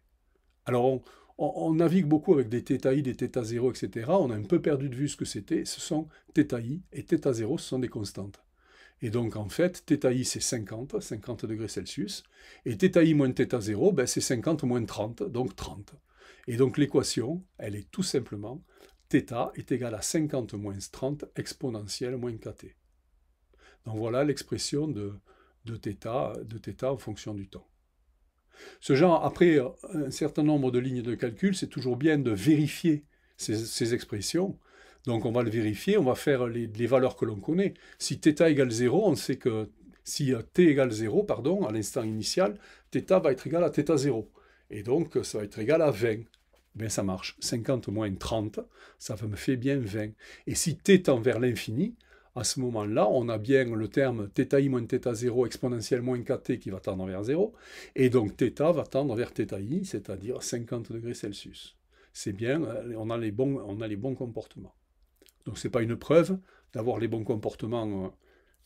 Alors on, on, navigue beaucoup avec des θi, des θ0, etc. On a un peu perdu de vue ce que c'était. Ce sont θi et θ0, ce sont des constantes. Et donc, en fait, θi, c'est 50, 50 degrés Celsius. Et θi moins θ0, ben, c'est 50 moins 30, donc 30. Et donc, l'équation, elle est tout simplement θ est égal à 50 moins 30 exponentielle moins kt. Donc voilà l'expression de, de θ en fonction du temps. Ce genre, après euh, un certain nombre de lignes de calcul, c'est toujours bien de vérifier ces, expressions. Donc on va le vérifier, on va faire les, valeurs que l'on connaît. Si θ égale 0, on sait que si euh, t égale 0, pardon, à l'instant initial, θ va être égal à θ0. Et donc ça va être égal à 20. bien ça marche. 50 moins 30, ça me fait bien 20. Et si t tend vers l'infini, à ce moment-là, on a bien le terme θi moins θ0 exponentielle moins kt qui va tendre vers 0, et donc θ va tendre vers θi, c'est-à-dire 50 degrés Celsius. C'est bien, euh, on a, les bons, on a les bons comportements. Donc ce n'est pas une preuve d'avoir les bons comportements euh,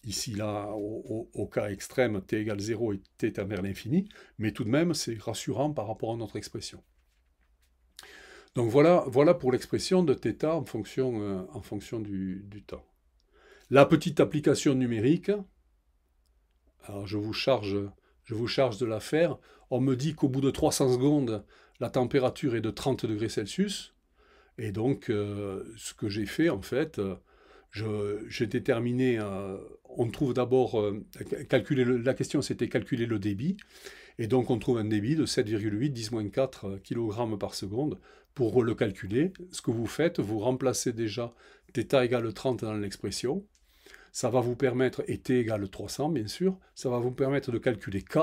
ici, là, au, cas extrême, t égale 0 et t vers l'infini, mais tout de même, c'est rassurant par rapport à notre expression. Donc voilà, voilà pour l'expression de θ en fonction, euh, en fonction du temps. La petite application numérique, alors je vous charge, je vous charge de la faire. On me dit qu'au bout de 300 secondes, la température est de 30 degrés Celsius. Et donc, euh, ce que j'ai fait, en fait, euh, j'ai déterminé, euh, on trouve d'abord, la question c'était calculer le débit, et donc on trouve un débit de 7,8, 10-4 kg par seconde. Pour le calculer, ce que vous faites, vous remplacez déjà θ égale 30 dans l'expression, ça va vous permettre, et t égale 300 bien sûr, ça va vous permettre de calculer k,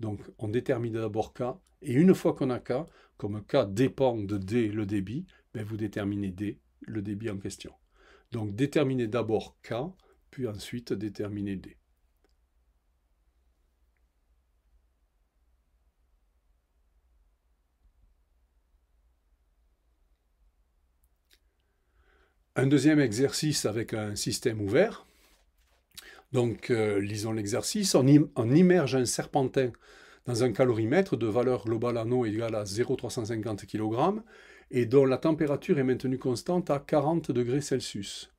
donc on détermine d'abord k, et une fois qu'on a k, comme k dépend de d le débit, ben vous déterminez d le débit en question. Donc déterminez d'abord k, puis ensuite déterminez d. Un deuxième exercice avec un système ouvert. Donc, euh, lisons l'exercice. On, immerge un serpentin dans un calorimètre de valeur globale eau égale à 0,350 kg et dont la température est maintenue constante à 40 degrés Celsius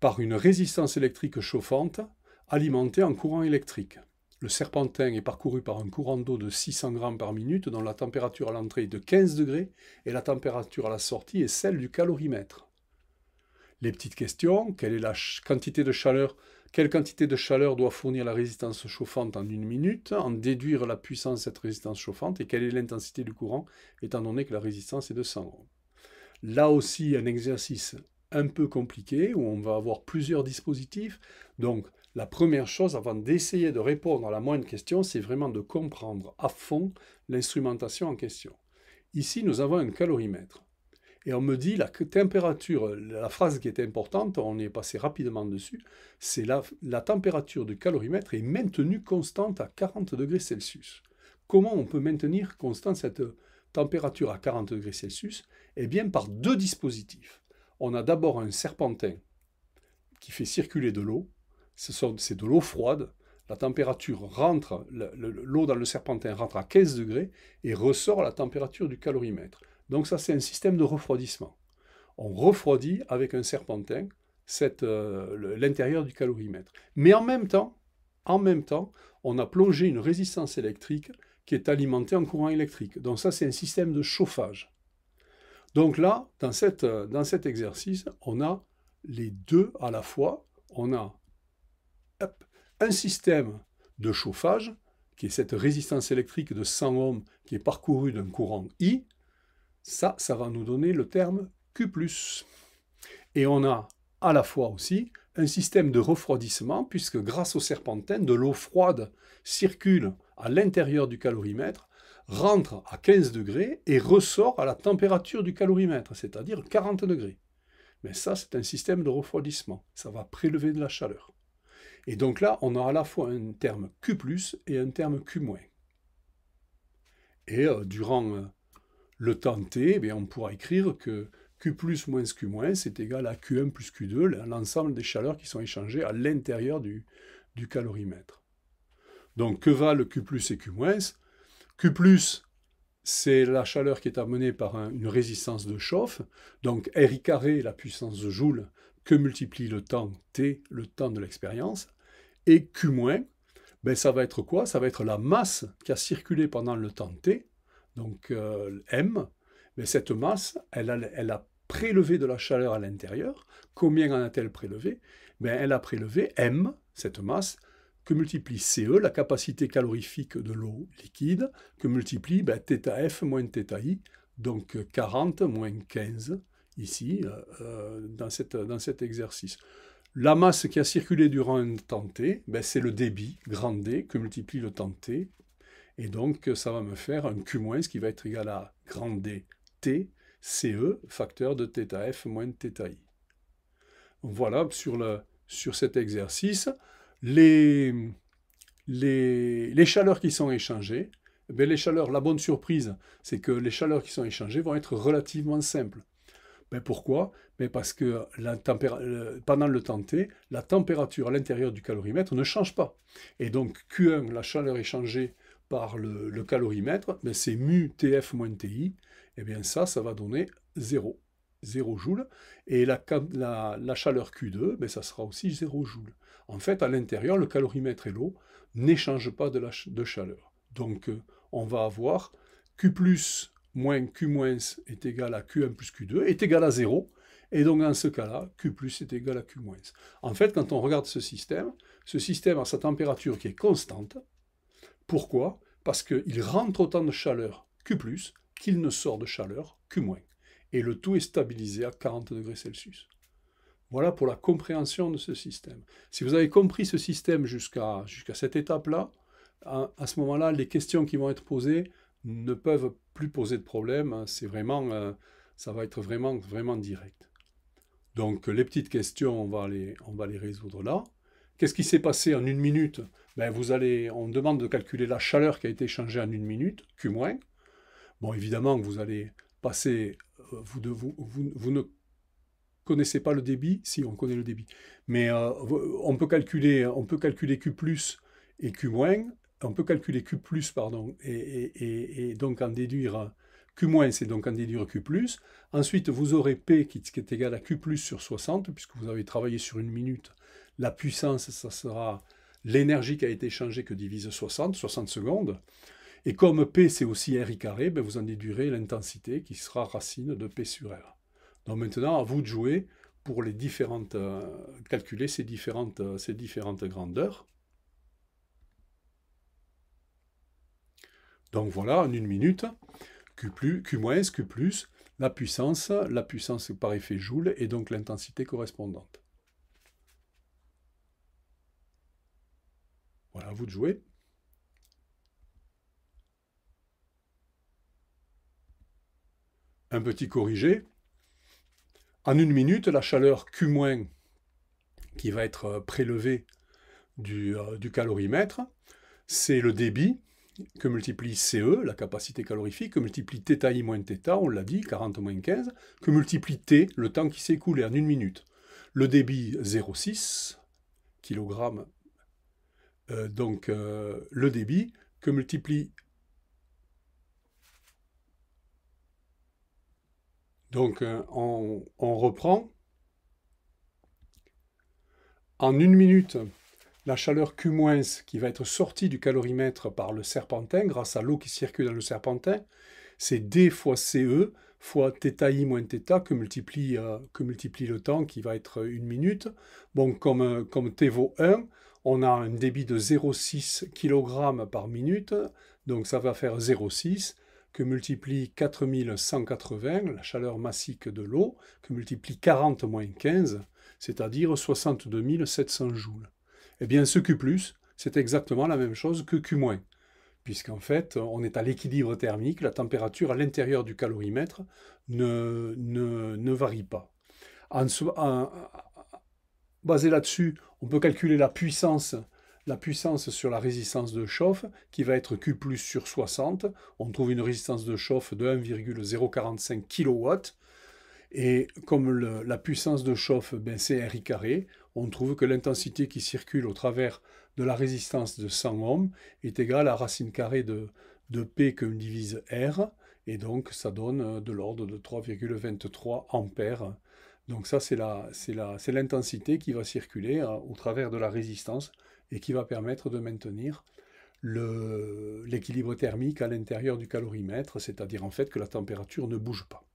par une résistance électrique chauffante alimentée en courant électrique. Le serpentin est parcouru par un courant d'eau de 600 g par minute dont la température à l'entrée est de 15 degrés et la température à la sortie est celle du calorimètre. Les petites questions, quelle est la quantité de chaleur quelle quantité de chaleur doit fournir la résistance chauffante en une minute En déduire la puissance de cette résistance chauffante et quelle est l'intensité du courant, étant donné que la résistance est de 100 ohms. Là aussi, un exercice un peu compliqué où on va avoir plusieurs dispositifs. Donc, la première chose, avant d'essayer de répondre à la moindre question, c'est vraiment de comprendre à fond l'instrumentation en question. Ici, nous avons un calorimètre. Et on me dit la température, la phrase qui est importante, on est passé rapidement dessus, c'est la, température du calorimètre est maintenue constante à 40 degrés Celsius. Comment on peut maintenir constante cette température à 40 degrés Celsius Eh bien par deux dispositifs. On a d'abord un serpentin qui fait circuler de l'eau. C'est de l'eau froide la température rentre, l'eau dans le serpentin rentre à 15 degrés et ressort à la température du calorimètre. Donc ça, c'est un système de refroidissement. On refroidit avec un serpentin euh, l'intérieur du calorimètre. Mais en même temps, en même temps, on a plongé une résistance électrique qui est alimentée en courant électrique. Donc ça, c'est un système de chauffage. Donc là, dans, cette, euh, dans cet exercice, on a les deux à la fois. On a un système de chauffage, qui est cette résistance électrique de 100 ohms qui est parcourue d'un courant I, ça, ça va nous donner le terme Q. Et on a à la fois aussi un système de refroidissement, puisque grâce aux serpentines, de l'eau froide circule à l'intérieur du calorimètre, rentre à 15 degrés et ressort à la température du calorimètre, c'est-à-dire 40 degrés. Mais ça, c'est un système de refroidissement. Ça va prélever de la chaleur. Et donc là, on a à la fois un terme Q+, et un terme Q-. Et euh, durant euh, le temps t, eh on pourra écrire que Q plus moins Q moins est égal à Q1 plus Q2, l'ensemble des chaleurs qui sont échangées à l'intérieur du, calorimètre. Donc que valent Q plus et Q moins Q plus, c'est la chaleur qui est amenée par une résistance de chauffe, donc R carré, la puissance de Joule, que multiplie le temps T, le temps de l'expérience, et Q moins, ben, ça va être quoi Ça va être la masse qui a circulé pendant le temps T, donc euh, M, mais cette masse, elle a, prélevé de la chaleur à l'intérieur. Combien en a-t-elle prélevé ben, Elle a prélevé M, cette masse, que multiplie CE, la capacité calorifique de l'eau liquide, que multiplie ben, θF moins θI, donc 40 euh, moins 15, ici, euh, dans, cette, dans cet exercice. La masse qui a circulé durant un temps t, ben, c'est le débit, grand D, que multiplie le temps t, et donc, euh, ça va me faire un Q- qui va être égal à grand D T CE facteur de θF f moins θI. Voilà sur, le, sur cet exercice. Les, les, chaleurs qui sont échangées, ben les chaleurs, la bonne surprise, c'est que les chaleurs qui sont échangées vont être relativement simples. mais ben, pourquoi mais ben, Parce que pendant le temps T, la température à l'intérieur du calorimètre ne change pas. Et donc Q1, la chaleur échangée, par le, calorimètre, ben, c'est mu TF moins TI, et eh bien ça, ça va donner 0, 0 joules. Et la, chaleur Q2, ben, ça sera aussi 0 joule. En fait, à l'intérieur, le calorimètre et l'eau n'échangent pas de, de, chaleur. Donc, euh, on va avoir Q plus moins Q moins est égal à Q1 plus Q2 est égal à 0. Et donc, dans ce cas-là, Q plus est égal à Q moins. En fait, quand on regarde ce système, ce système a sa température qui est constante, pourquoi Parce qu'il rentre autant de chaleur Q ⁇ qu'il ne sort de chaleur Q-. Et le tout est stabilisé à 40 degrés Celsius. Voilà pour la compréhension de ce système. Si vous avez compris ce système jusqu'à cette étape-là, à, ce moment-là, les questions qui vont être posées ne peuvent plus poser de problème. Hein. C'est vraiment, euh, ça va être vraiment, vraiment direct. Donc les petites questions, on va on va les résoudre là. Qu'est-ce qui s'est passé en une minute ben, vous allez, on demande de calculer la chaleur qui a été échangée en une minute, Q-. Bon, évidemment, vous allez passer, euh, vous, ne connaissez pas le débit, si on connaît le débit, mais euh, on, peut calculer, on peut calculer Q plus et Q moins, on peut calculer Q plus, pardon, et, donc en déduire Q moins, c'est donc en déduire Q plus. Ensuite, vous aurez P qui, qui est égal à Q plus sur 60, puisque vous avez travaillé sur une minute. La puissance, ça sera l'énergie qui a été changée que divise 60, 60 secondes. Et comme P, c'est aussi RI carré, ben, vous en déduirez l'intensité qui sera racine de P sur R. Donc maintenant, à vous de jouer pour les différentes, euh, calculer ces différentes, euh, ces différentes grandeurs. Donc voilà, en une minute, Q+, plus, Q-, Q-, la puissance, la puissance par effet Joule, et donc l'intensité correspondante. vous de jouer. Un petit corrigé. En une minute, la chaleur Q- qui va être euh, prélevée euh, du, calorimètre, c'est le débit que multiplie CE, la capacité calorifique, que multiplie θi moins θ, on l'a dit, 40 moins 15, que multiplie T, le temps qui s'écoule, écoulé en une minute. Le débit 0,6 kg euh, donc euh, le débit que multiplie donc euh, on, reprend en une minute la chaleur Q- qui va être sortie du calorimètre par le serpentin grâce à l'eau qui circule dans le serpentin c'est D fois CE fois θI i moins θ que multiplie, que multiplie le temps qui va être une minute. Bon, comme, comme t vaut 1, on a un débit de 0,6 kg par minute, donc ça va faire 0,6, que multiplie 4180, la chaleur massique de l'eau, que multiplie 40 moins 15, c'est-à-dire 62 700 joules. Eh bien, ce Q+, c'est exactement la même chose que Q-, puisqu'en fait, on est à l'équilibre thermique, la température à l'intérieur du calorimètre ne, varie pas. basé là-dessus, on peut calculer la puissance, la puissance sur la résistance de chauffe qui va être Q plus sur 60. On trouve une résistance de chauffe de 1,045 kW. Et comme la puissance de chauffe, ben, c'est RI carré, on trouve que l'intensité qui circule au travers de la résistance de 100 ohms est égale à racine carrée de, P que divise R. Et donc, ça donne euh, de l'ordre de 3,23 ampères donc ça, c'est l'intensité qui va circuler hein, au travers de la résistance et qui va permettre de maintenir l'équilibre thermique à l'intérieur du calorimètre, c'est-à-dire en fait que la température ne bouge pas.